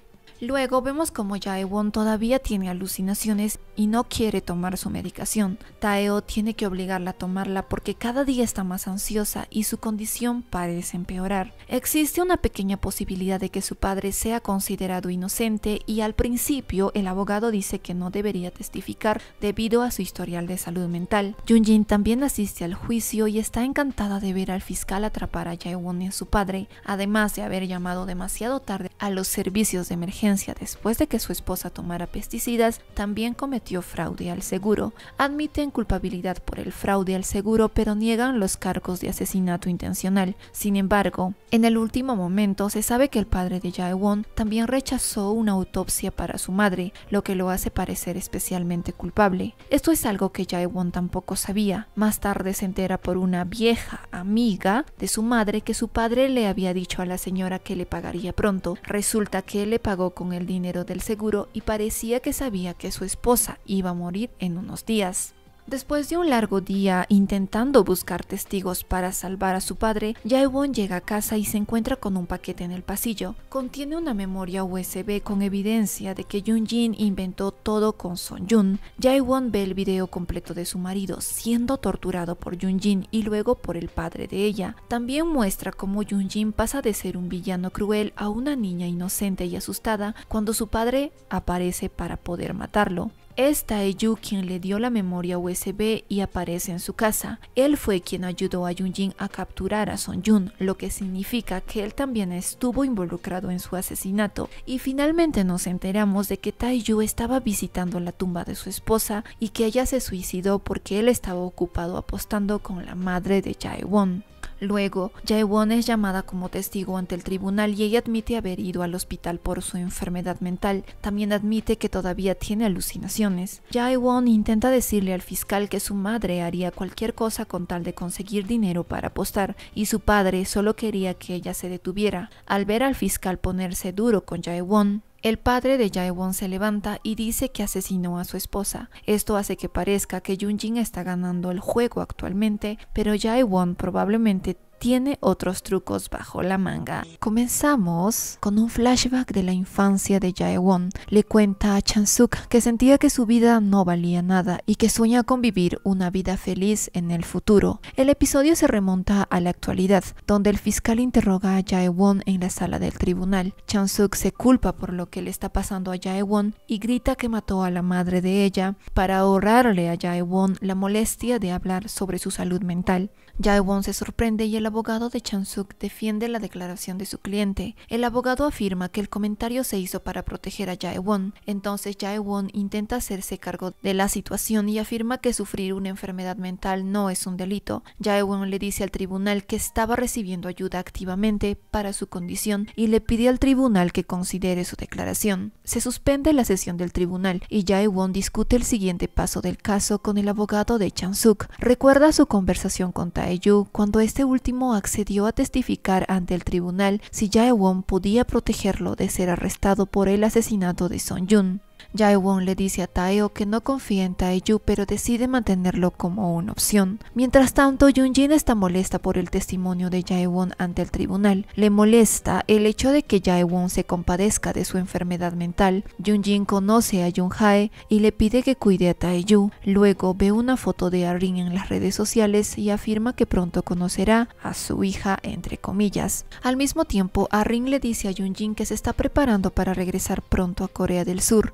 Luego vemos como Jaewon todavía tiene alucinaciones y no quiere tomar su medicación. Taeo tiene que obligarla a tomarla porque cada día está más ansiosa y su condición parece empeorar. Existe una pequeña posibilidad de que su padre sea considerado inocente y al principio el abogado dice que no debería testificar debido a su historial de salud mental. Junjin también asiste al juicio y está encantada de ver al fiscal atrapar a Jaewon y a su padre, además de haber llamado demasiado tarde a los servicios de emergencia después de que su esposa tomara pesticidas, también cometió fraude al seguro. Admiten culpabilidad por el fraude al seguro, pero niegan los cargos de asesinato intencional. Sin embargo, en el último momento se sabe que el padre de won también rechazó una autopsia para su madre, lo que lo hace parecer especialmente culpable. Esto es algo que won tampoco sabía. Más tarde se entera por una vieja amiga de su madre que su padre le había dicho a la señora que le pagaría pronto. Resulta que le pagó el dinero del seguro y parecía que sabía que su esposa iba a morir en unos días. Después de un largo día intentando buscar testigos para salvar a su padre, Jaewon llega a casa y se encuentra con un paquete en el pasillo. Contiene una memoria USB con evidencia de que jun inventó todo con Son Jun. Jaewon ve el video completo de su marido siendo torturado por jun y luego por el padre de ella. También muestra cómo jun pasa de ser un villano cruel a una niña inocente y asustada cuando su padre aparece para poder matarlo. Esta es Yu quien le dio la memoria USB y aparece en su casa. Él fue quien ayudó a Yunjin a capturar a Son Yun, lo que significa que él también estuvo involucrado en su asesinato. Y finalmente nos enteramos de que Tai estaba visitando la tumba de su esposa y que ella se suicidó porque él estaba ocupado apostando con la madre de Jae Won. Luego, Won es llamada como testigo ante el tribunal y ella admite haber ido al hospital por su enfermedad mental. También admite que todavía tiene alucinaciones. Won intenta decirle al fiscal que su madre haría cualquier cosa con tal de conseguir dinero para apostar y su padre solo quería que ella se detuviera. Al ver al fiscal ponerse duro con Won... El padre de Jaewon se levanta y dice que asesinó a su esposa. Esto hace que parezca que Yunjin está ganando el juego actualmente, pero Jaewon probablemente tiene otros trucos bajo la manga. Comenzamos con un flashback de la infancia de Jaewon. Le cuenta a Chansuk que sentía que su vida no valía nada y que sueña con vivir una vida feliz en el futuro. El episodio se remonta a la actualidad, donde el fiscal interroga a Jaewon en la sala del tribunal. Chansuk se culpa por lo que le está pasando a Jaewon y grita que mató a la madre de ella para ahorrarle a Jaewon la molestia de hablar sobre su salud mental. Jaewon se sorprende y el abogado de Chansuk defiende la declaración de su cliente. El abogado afirma que el comentario se hizo para proteger a Jae-won. Entonces Jae-won intenta hacerse cargo de la situación y afirma que sufrir una enfermedad mental no es un delito. Jae-won le dice al tribunal que estaba recibiendo ayuda activamente para su condición y le pide al tribunal que considere su declaración. Se suspende la sesión del tribunal y Jae-won discute el siguiente paso del caso con el abogado de Chansuk. Recuerda su conversación con Tae-yu cuando este último accedió a testificar ante el tribunal si jae podía protegerlo de ser arrestado por el asesinato de Son Yun. Jaewon le dice a Taeo que no confía en Taeyu pero decide mantenerlo como una opción. Mientras tanto, Jin está molesta por el testimonio de Jaewon ante el tribunal. Le molesta el hecho de que Jaewon se compadezca de su enfermedad mental. Jin conoce a Yoon hae y le pide que cuide a Taeyu. Luego ve una foto de Arin en las redes sociales y afirma que pronto conocerá a su hija entre comillas. Al mismo tiempo, Arin le dice a Jin que se está preparando para regresar pronto a Corea del Sur.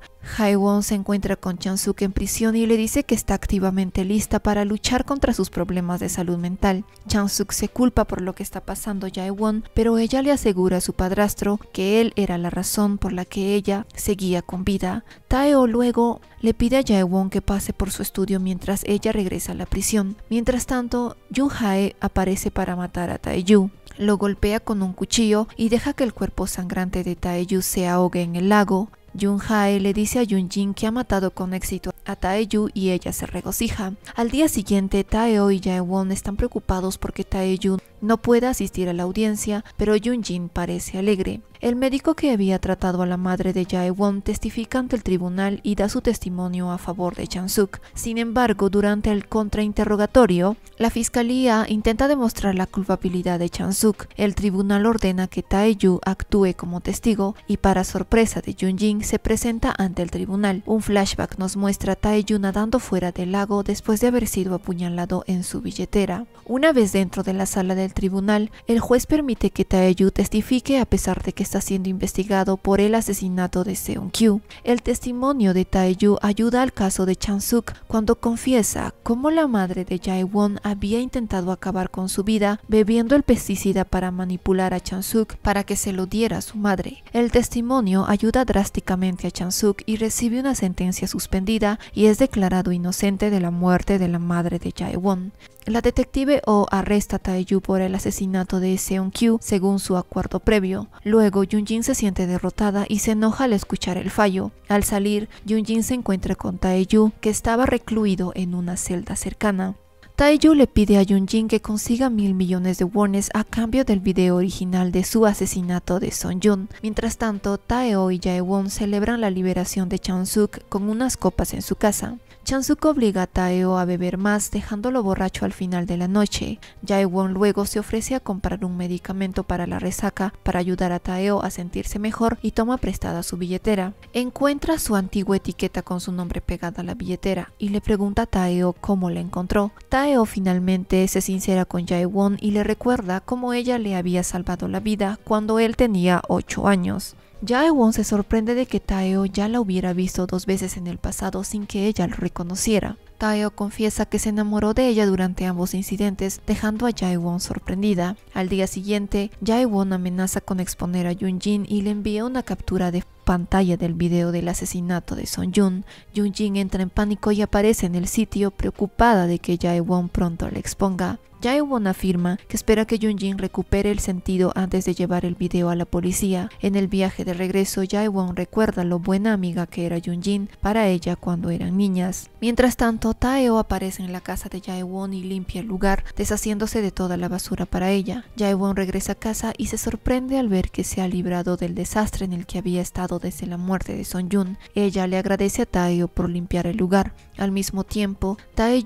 Won se encuentra con Chansuk en prisión y le dice que está activamente lista para luchar contra sus problemas de salud mental. Chansuk se culpa por lo que está pasando Won, pero ella le asegura a su padrastro que él era la razón por la que ella seguía con vida. Taeo luego le pide a Won que pase por su estudio mientras ella regresa a la prisión. Mientras tanto, Yu-hae aparece para matar a Yu, Lo golpea con un cuchillo y deja que el cuerpo sangrante de Yu se ahogue en el lago. Yun hae le dice a Yun-jin que ha matado con éxito a Yu y ella se regocija. Al día siguiente, Taeho y won están preocupados porque Yu no puede asistir a la audiencia, pero Yunjin jin parece alegre. El médico que había tratado a la madre de Jae-won testifica ante el tribunal y da su testimonio a favor de chan Sin embargo, durante el contrainterrogatorio, la fiscalía intenta demostrar la culpabilidad de chan El tribunal ordena que Tae-yu actúe como testigo y para sorpresa de Yunjin se presenta ante el tribunal. Un flashback nos muestra a Tae-yu nadando fuera del lago después de haber sido apuñalado en su billetera. Una vez dentro de la sala de el tribunal, el juez permite que Taeyu testifique a pesar de que está siendo investigado por el asesinato de Seon-kyu. El testimonio de Taeyu ayuda al caso de Chan-suk cuando confiesa cómo la madre de Jae-won había intentado acabar con su vida bebiendo el pesticida para manipular a Chan-suk para que se lo diera a su madre. El testimonio ayuda drásticamente a Chan-suk y recibe una sentencia suspendida y es declarado inocente de la muerte de la madre de Jae-won. La detective O arresta a Taeyu por el asesinato de Seon-kyu según su acuerdo previo. Luego, Yunjin se siente derrotada y se enoja al escuchar el fallo. Al salir, Yunjin se encuentra con Taeyu, que estaba recluido en una celda cercana. Taeyu le pide a Yunjin que consiga mil millones de wones a cambio del video original de su asesinato de Son Jun. Mientras tanto, Taeo y Jae-Won celebran la liberación de Chang-Suk con unas copas en su casa. Chansuk obliga a Taeo a beber más dejándolo borracho al final de la noche. Jaewon luego se ofrece a comprar un medicamento para la resaca para ayudar a Taeo a sentirse mejor y toma prestada su billetera. Encuentra su antigua etiqueta con su nombre pegada a la billetera y le pregunta a Taeo cómo la encontró. Taeo finalmente se sincera con Jaewon y le recuerda cómo ella le había salvado la vida cuando él tenía 8 años. Won se sorprende de que Taeo ya la hubiera visto dos veces en el pasado sin que ella lo reconociera. Taeo confiesa que se enamoró de ella durante ambos incidentes, dejando a Jaewon sorprendida. Al día siguiente, Won amenaza con exponer a Junjin y le envía una captura de pantalla del video del asesinato de Son Jun. Jun-jin entra en pánico y aparece en el sitio preocupada de que Won pronto la exponga. Jaewon afirma que espera que Yunjin recupere el sentido antes de llevar el video a la policía. En el viaje de regreso, Jaewon recuerda lo buena amiga que era Yunjin para ella cuando eran niñas. Mientras tanto, Taeo aparece en la casa de Won y limpia el lugar, deshaciéndose de toda la basura para ella. Jaewon regresa a casa y se sorprende al ver que se ha librado del desastre en el que había estado desde la muerte de Son Jun. Ella le agradece a Taeo por limpiar el lugar. Al mismo tiempo,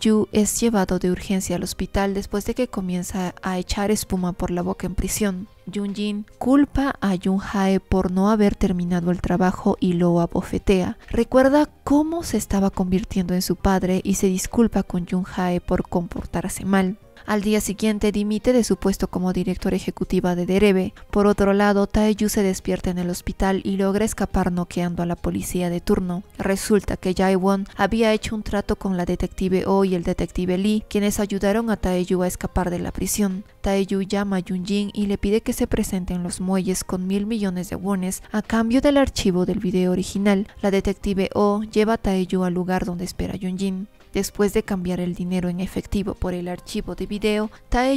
Yu es llevado de urgencia al hospital después de que comienza a echar espuma por la boca en prisión. Jin culpa a Jun Hae por no haber terminado el trabajo y lo abofetea. Recuerda cómo se estaba convirtiendo en su padre y se disculpa con Jun Hae por comportarse mal. Al día siguiente dimite de su puesto como directora ejecutiva de Derebe. Por otro lado, Taeyu se despierta en el hospital y logra escapar noqueando a la policía de turno. Resulta que Jae-Won había hecho un trato con la detective Oh y el detective Lee, quienes ayudaron a Taeyu a escapar de la prisión. Taeyu llama a Yoon-Jin y le pide que se presente en los muelles con mil millones de wones a cambio del archivo del video original. La detective Oh lleva a Taeyu al lugar donde espera Yoon-Jin. Después de cambiar el dinero en efectivo por el archivo de video,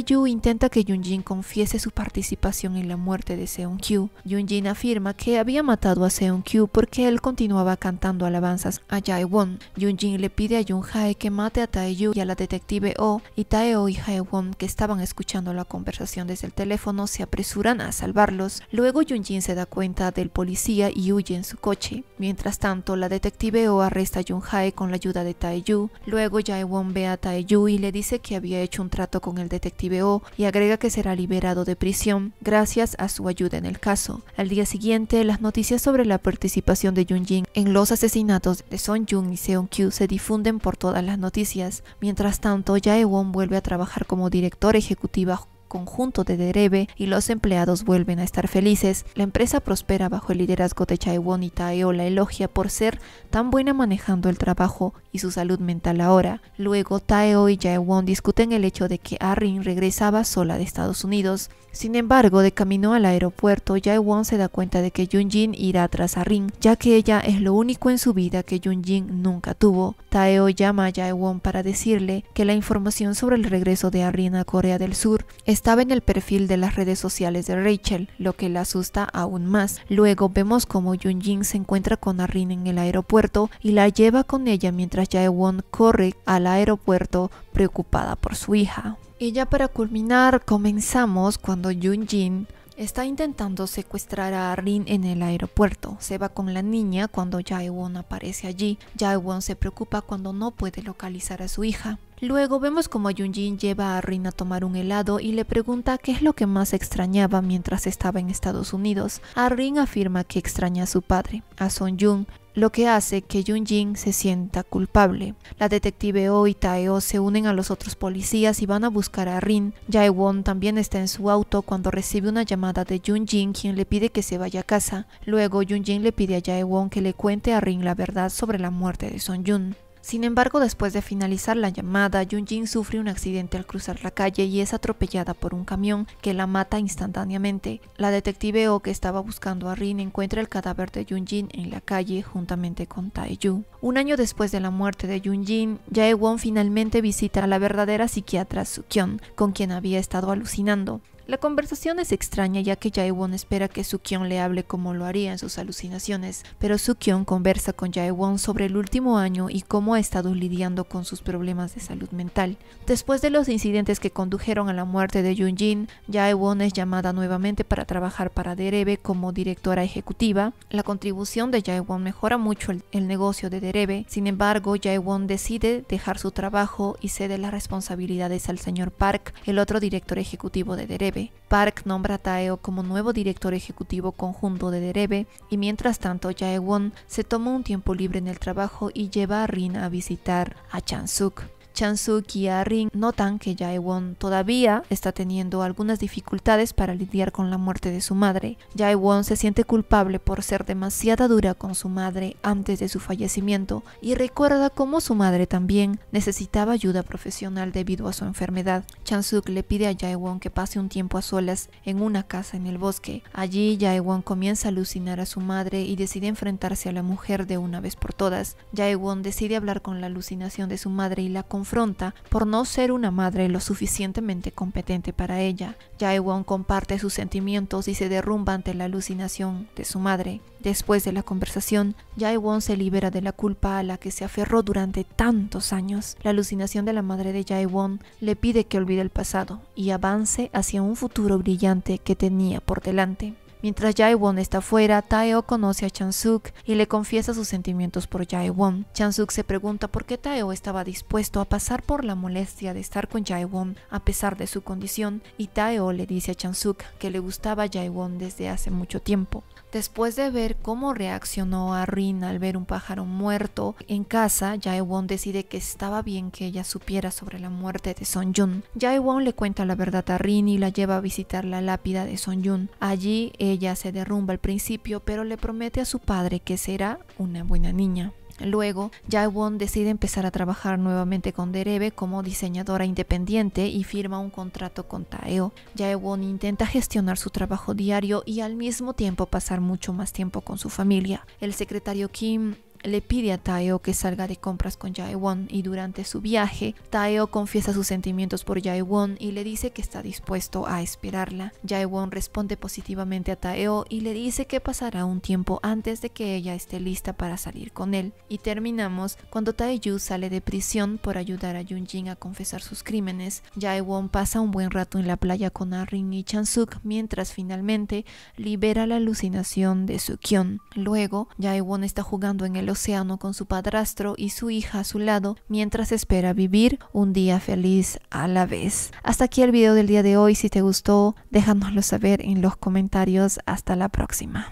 Yu intenta que Yoon-Jin confiese su participación en la muerte de Seon-kyu. Yoon-Jin afirma que había matado a Seon-kyu porque él continuaba cantando alabanzas a Jae-won. Yoon-Jin le pide a Jung-hae que mate a Yu y a la detective Oh, y tae oh y Jae-won, que estaban escuchando la conversación desde el teléfono, se apresuran a salvarlos. Luego Yoon-Jin se da cuenta del policía y huye en su coche. Mientras tanto, la detective Oh arresta a Jung-hae con la ayuda de Yu. Luego Won ve a Taeyu y le dice que había hecho un trato con el detective O y agrega que será liberado de prisión gracias a su ayuda en el caso. Al día siguiente, las noticias sobre la participación de Jung-jin en los asesinatos de Son Jung y Seon Kyu se difunden por todas las noticias. Mientras tanto, Won vuelve a trabajar como director ejecutiva conjunto de Derebe y los empleados vuelven a estar felices. La empresa prospera bajo el liderazgo de Won y Taeo la elogia por ser tan buena manejando el trabajo y su salud mental ahora. Luego Taeo y Won discuten el hecho de que Arrin regresaba sola de Estados Unidos. Sin embargo, de camino al aeropuerto, Jae-won se da cuenta de que Jun-jin irá tras Arrin, ya que ella es lo único en su vida que jun nunca tuvo. Taeo llama a Jae-won para decirle que la información sobre el regreso de Arrin a Corea del Sur es estaba en el perfil de las redes sociales de Rachel, lo que la asusta aún más. Luego vemos como jun se encuentra con Arin en el aeropuerto y la lleva con ella mientras Jaewon corre al aeropuerto preocupada por su hija. Y ya para culminar, comenzamos cuando jun Está intentando secuestrar a Rin en el aeropuerto. Se va con la niña cuando Jaewon aparece allí. Jaewon se preocupa cuando no puede localizar a su hija. Luego vemos como Jin lleva a Rin a tomar un helado y le pregunta qué es lo que más extrañaba mientras estaba en Estados Unidos. A Rin afirma que extraña a su padre, a Son Jun, lo que hace que Jin se sienta culpable. La detective Oh y Oh se unen a los otros policías y van a buscar a Rin. Won también está en su auto cuando recibe una llamada de Jin quien le pide que se vaya a casa. Luego Jin le pide a Won que le cuente a Rin la verdad sobre la muerte de Son Jun. Sin embargo, después de finalizar la llamada, Yunjin sufre un accidente al cruzar la calle y es atropellada por un camión que la mata instantáneamente. La detective O que estaba buscando a Rin encuentra el cadáver de Yunjin en la calle juntamente con Taeyu. Un año después de la muerte de Yunjin, Jae-won finalmente visita a la verdadera psiquiatra Sukyon, con quien había estado alucinando. La conversación es extraña ya que Jaewon espera que Sukyon le hable como lo haría en sus alucinaciones, pero Sukyon conversa con Jaewon sobre el último año y cómo ha estado lidiando con sus problemas de salud mental. Después de los incidentes que condujeron a la muerte de Yunjin, Jaewon es llamada nuevamente para trabajar para Derebe como directora ejecutiva. La contribución de Jaewon mejora mucho el, negocio de Derebe, sin embargo, Jaewon decide dejar su trabajo y cede las responsabilidades al señor Park, el otro director ejecutivo de Derebe. Park nombra a Taeo como nuevo director ejecutivo conjunto de Derebe y mientras tanto jae se toma un tiempo libre en el trabajo y lleva a Rin a visitar a Chansuk. Chansuk y Ring notan que Jae-Won todavía está teniendo algunas dificultades para lidiar con la muerte de su madre. Jae-Won se siente culpable por ser demasiado dura con su madre antes de su fallecimiento y recuerda cómo su madre también necesitaba ayuda profesional debido a su enfermedad. Chansuk le pide a Jae-Won que pase un tiempo a solas en una casa en el bosque. Allí Jae-Won comienza a alucinar a su madre y decide enfrentarse a la mujer de una vez por todas. Jae-Won decide hablar con la alucinación de su madre y la afronta por no ser una madre lo suficientemente competente para ella. Jaewon comparte sus sentimientos y se derrumba ante la alucinación de su madre. Después de la conversación, Jaewon se libera de la culpa a la que se aferró durante tantos años. La alucinación de la madre de Jaewon le pide que olvide el pasado y avance hacia un futuro brillante que tenía por delante. Mientras Jaewon está fuera, Taeo conoce a Suk y le confiesa sus sentimientos por Jaewon. Chansuk se pregunta por qué Taeo estaba dispuesto a pasar por la molestia de estar con Jaewon a pesar de su condición y Taeo le dice a Chansuk que le gustaba Jaewon desde hace mucho tiempo. Después de ver cómo reaccionó a Rin al ver un pájaro muerto en casa, Won decide que estaba bien que ella supiera sobre la muerte de Son Jun. Won le cuenta la verdad a Rin y la lleva a visitar la lápida de Son Jun. Allí ella se derrumba al principio, pero le promete a su padre que será una buena niña. Luego, Jaewon decide empezar a trabajar nuevamente con Derebe como diseñadora independiente y firma un contrato con Taeo. Jaewon intenta gestionar su trabajo diario y al mismo tiempo pasar mucho más tiempo con su familia. El secretario Kim le pide a Taeo que salga de compras con Jae-won y durante su viaje, Taeo confiesa sus sentimientos por Jae-won y le dice que está dispuesto a esperarla. Jae-won responde positivamente a Taeo y le dice que pasará un tiempo antes de que ella esté lista para salir con él. Y terminamos cuando Taeyu sale de prisión por ayudar a Junjin a confesar sus crímenes. Jae-won pasa un buen rato en la playa con Arrin y Chansuk mientras finalmente libera la alucinación de Sukyon. Luego, Jae-won está jugando en el océano con su padrastro y su hija a su lado mientras espera vivir un día feliz a la vez. Hasta aquí el video del día de hoy. Si te gustó, déjanoslo saber en los comentarios. Hasta la próxima.